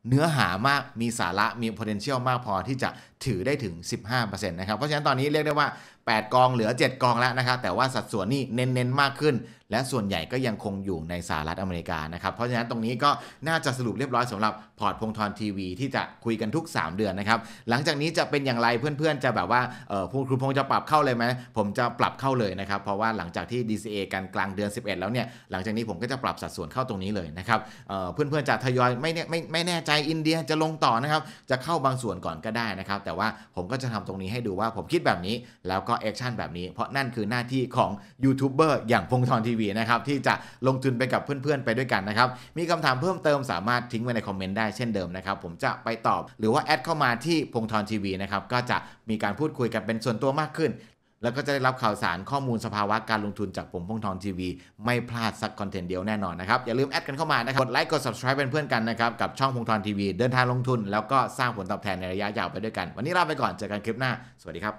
เนื้อหามากมีสาระมี potential มากพอที่จะถือได้ถึง 15%นะครับ เพราะฉะนั้นตอนนี้เรียกได้ว่า 8 กอง เหลือ 7 กองแล้วนะครับ แต่ว่าสัดส่วนนี่เน้นๆมากขึ้น และส่วนใหญ่ก็ยังคงอยู่ในสหรัฐอเมริกานะครับ เพราะฉะนั้นตรงนี้ก็ น่าจะสรุปเรียบร้อยสำหรับ พอร์ตพงทรทีวีที่จะคุยกันทุก 3 เดือนนะครับ หลังจากนี้จะเป็นอย่างไรเพื่อนๆ จะแบบว่าเออครูพงจะปรับเข้าเลยไหม ผมจะปรับเข้าเลยนะครับ เพราะว่าหลังจากที่ DCA กันกลางเดือน 11 แล้วเนี่ย หลังจากนี้ผมก็จะปรับสัดส่วนเข้าตรงนี้เลยนะครับเเพื่อนๆ จะทยอยไม่ไม่ไม่แน่ใจอินเดียจะลงต่อนะครับ จะเข้าบางส่วนก่อนก็ได้นะครับแต่ว่าผมก็จะทำตรงนี้ให้ดูว่าผมคิดแบบนี้แล้วก็แอคชั่นแบบนี้เพราะนั่นคือหน้าที่ของยูทูบเบอร์อย่างพงษทอนทีวีนะครับ ที่จะลงทุนไปกับเพื่อนๆ ไปด้วยกันนะครับ มีคำถามเพิ่มเติมสามารถทิ้งไว้ในคอมเมนต์ได้เช่นเดิมนะครับ ผมจะไปตอบหรือว่าแอดเข้ามาที่พงษทอนทีวีนะครับ ก็จะมีการพูดคุยกันเป็นส่วนตัวมากขึ้นแล้วก็จะได้รับข่าวสารข้อมูลสภาวะการลงทุนจากผมพงทองทีวี ไม่พลาดสักคอนเทนต์เดียวแน่นอนนะครับ อย่าลืมแอดกันเข้ามานะครับ กดไลค์กด subscribe เป็นเพื่อนกันนะครับ กับช่องพงทองทีวีเดินทางลงทุน แล้วก็สร้างผลตอบแทนในระยะยาวไปด้วยกัน วันนี้ลาไปก่อน เจอกันคลิปหน้า สวัสดีครับ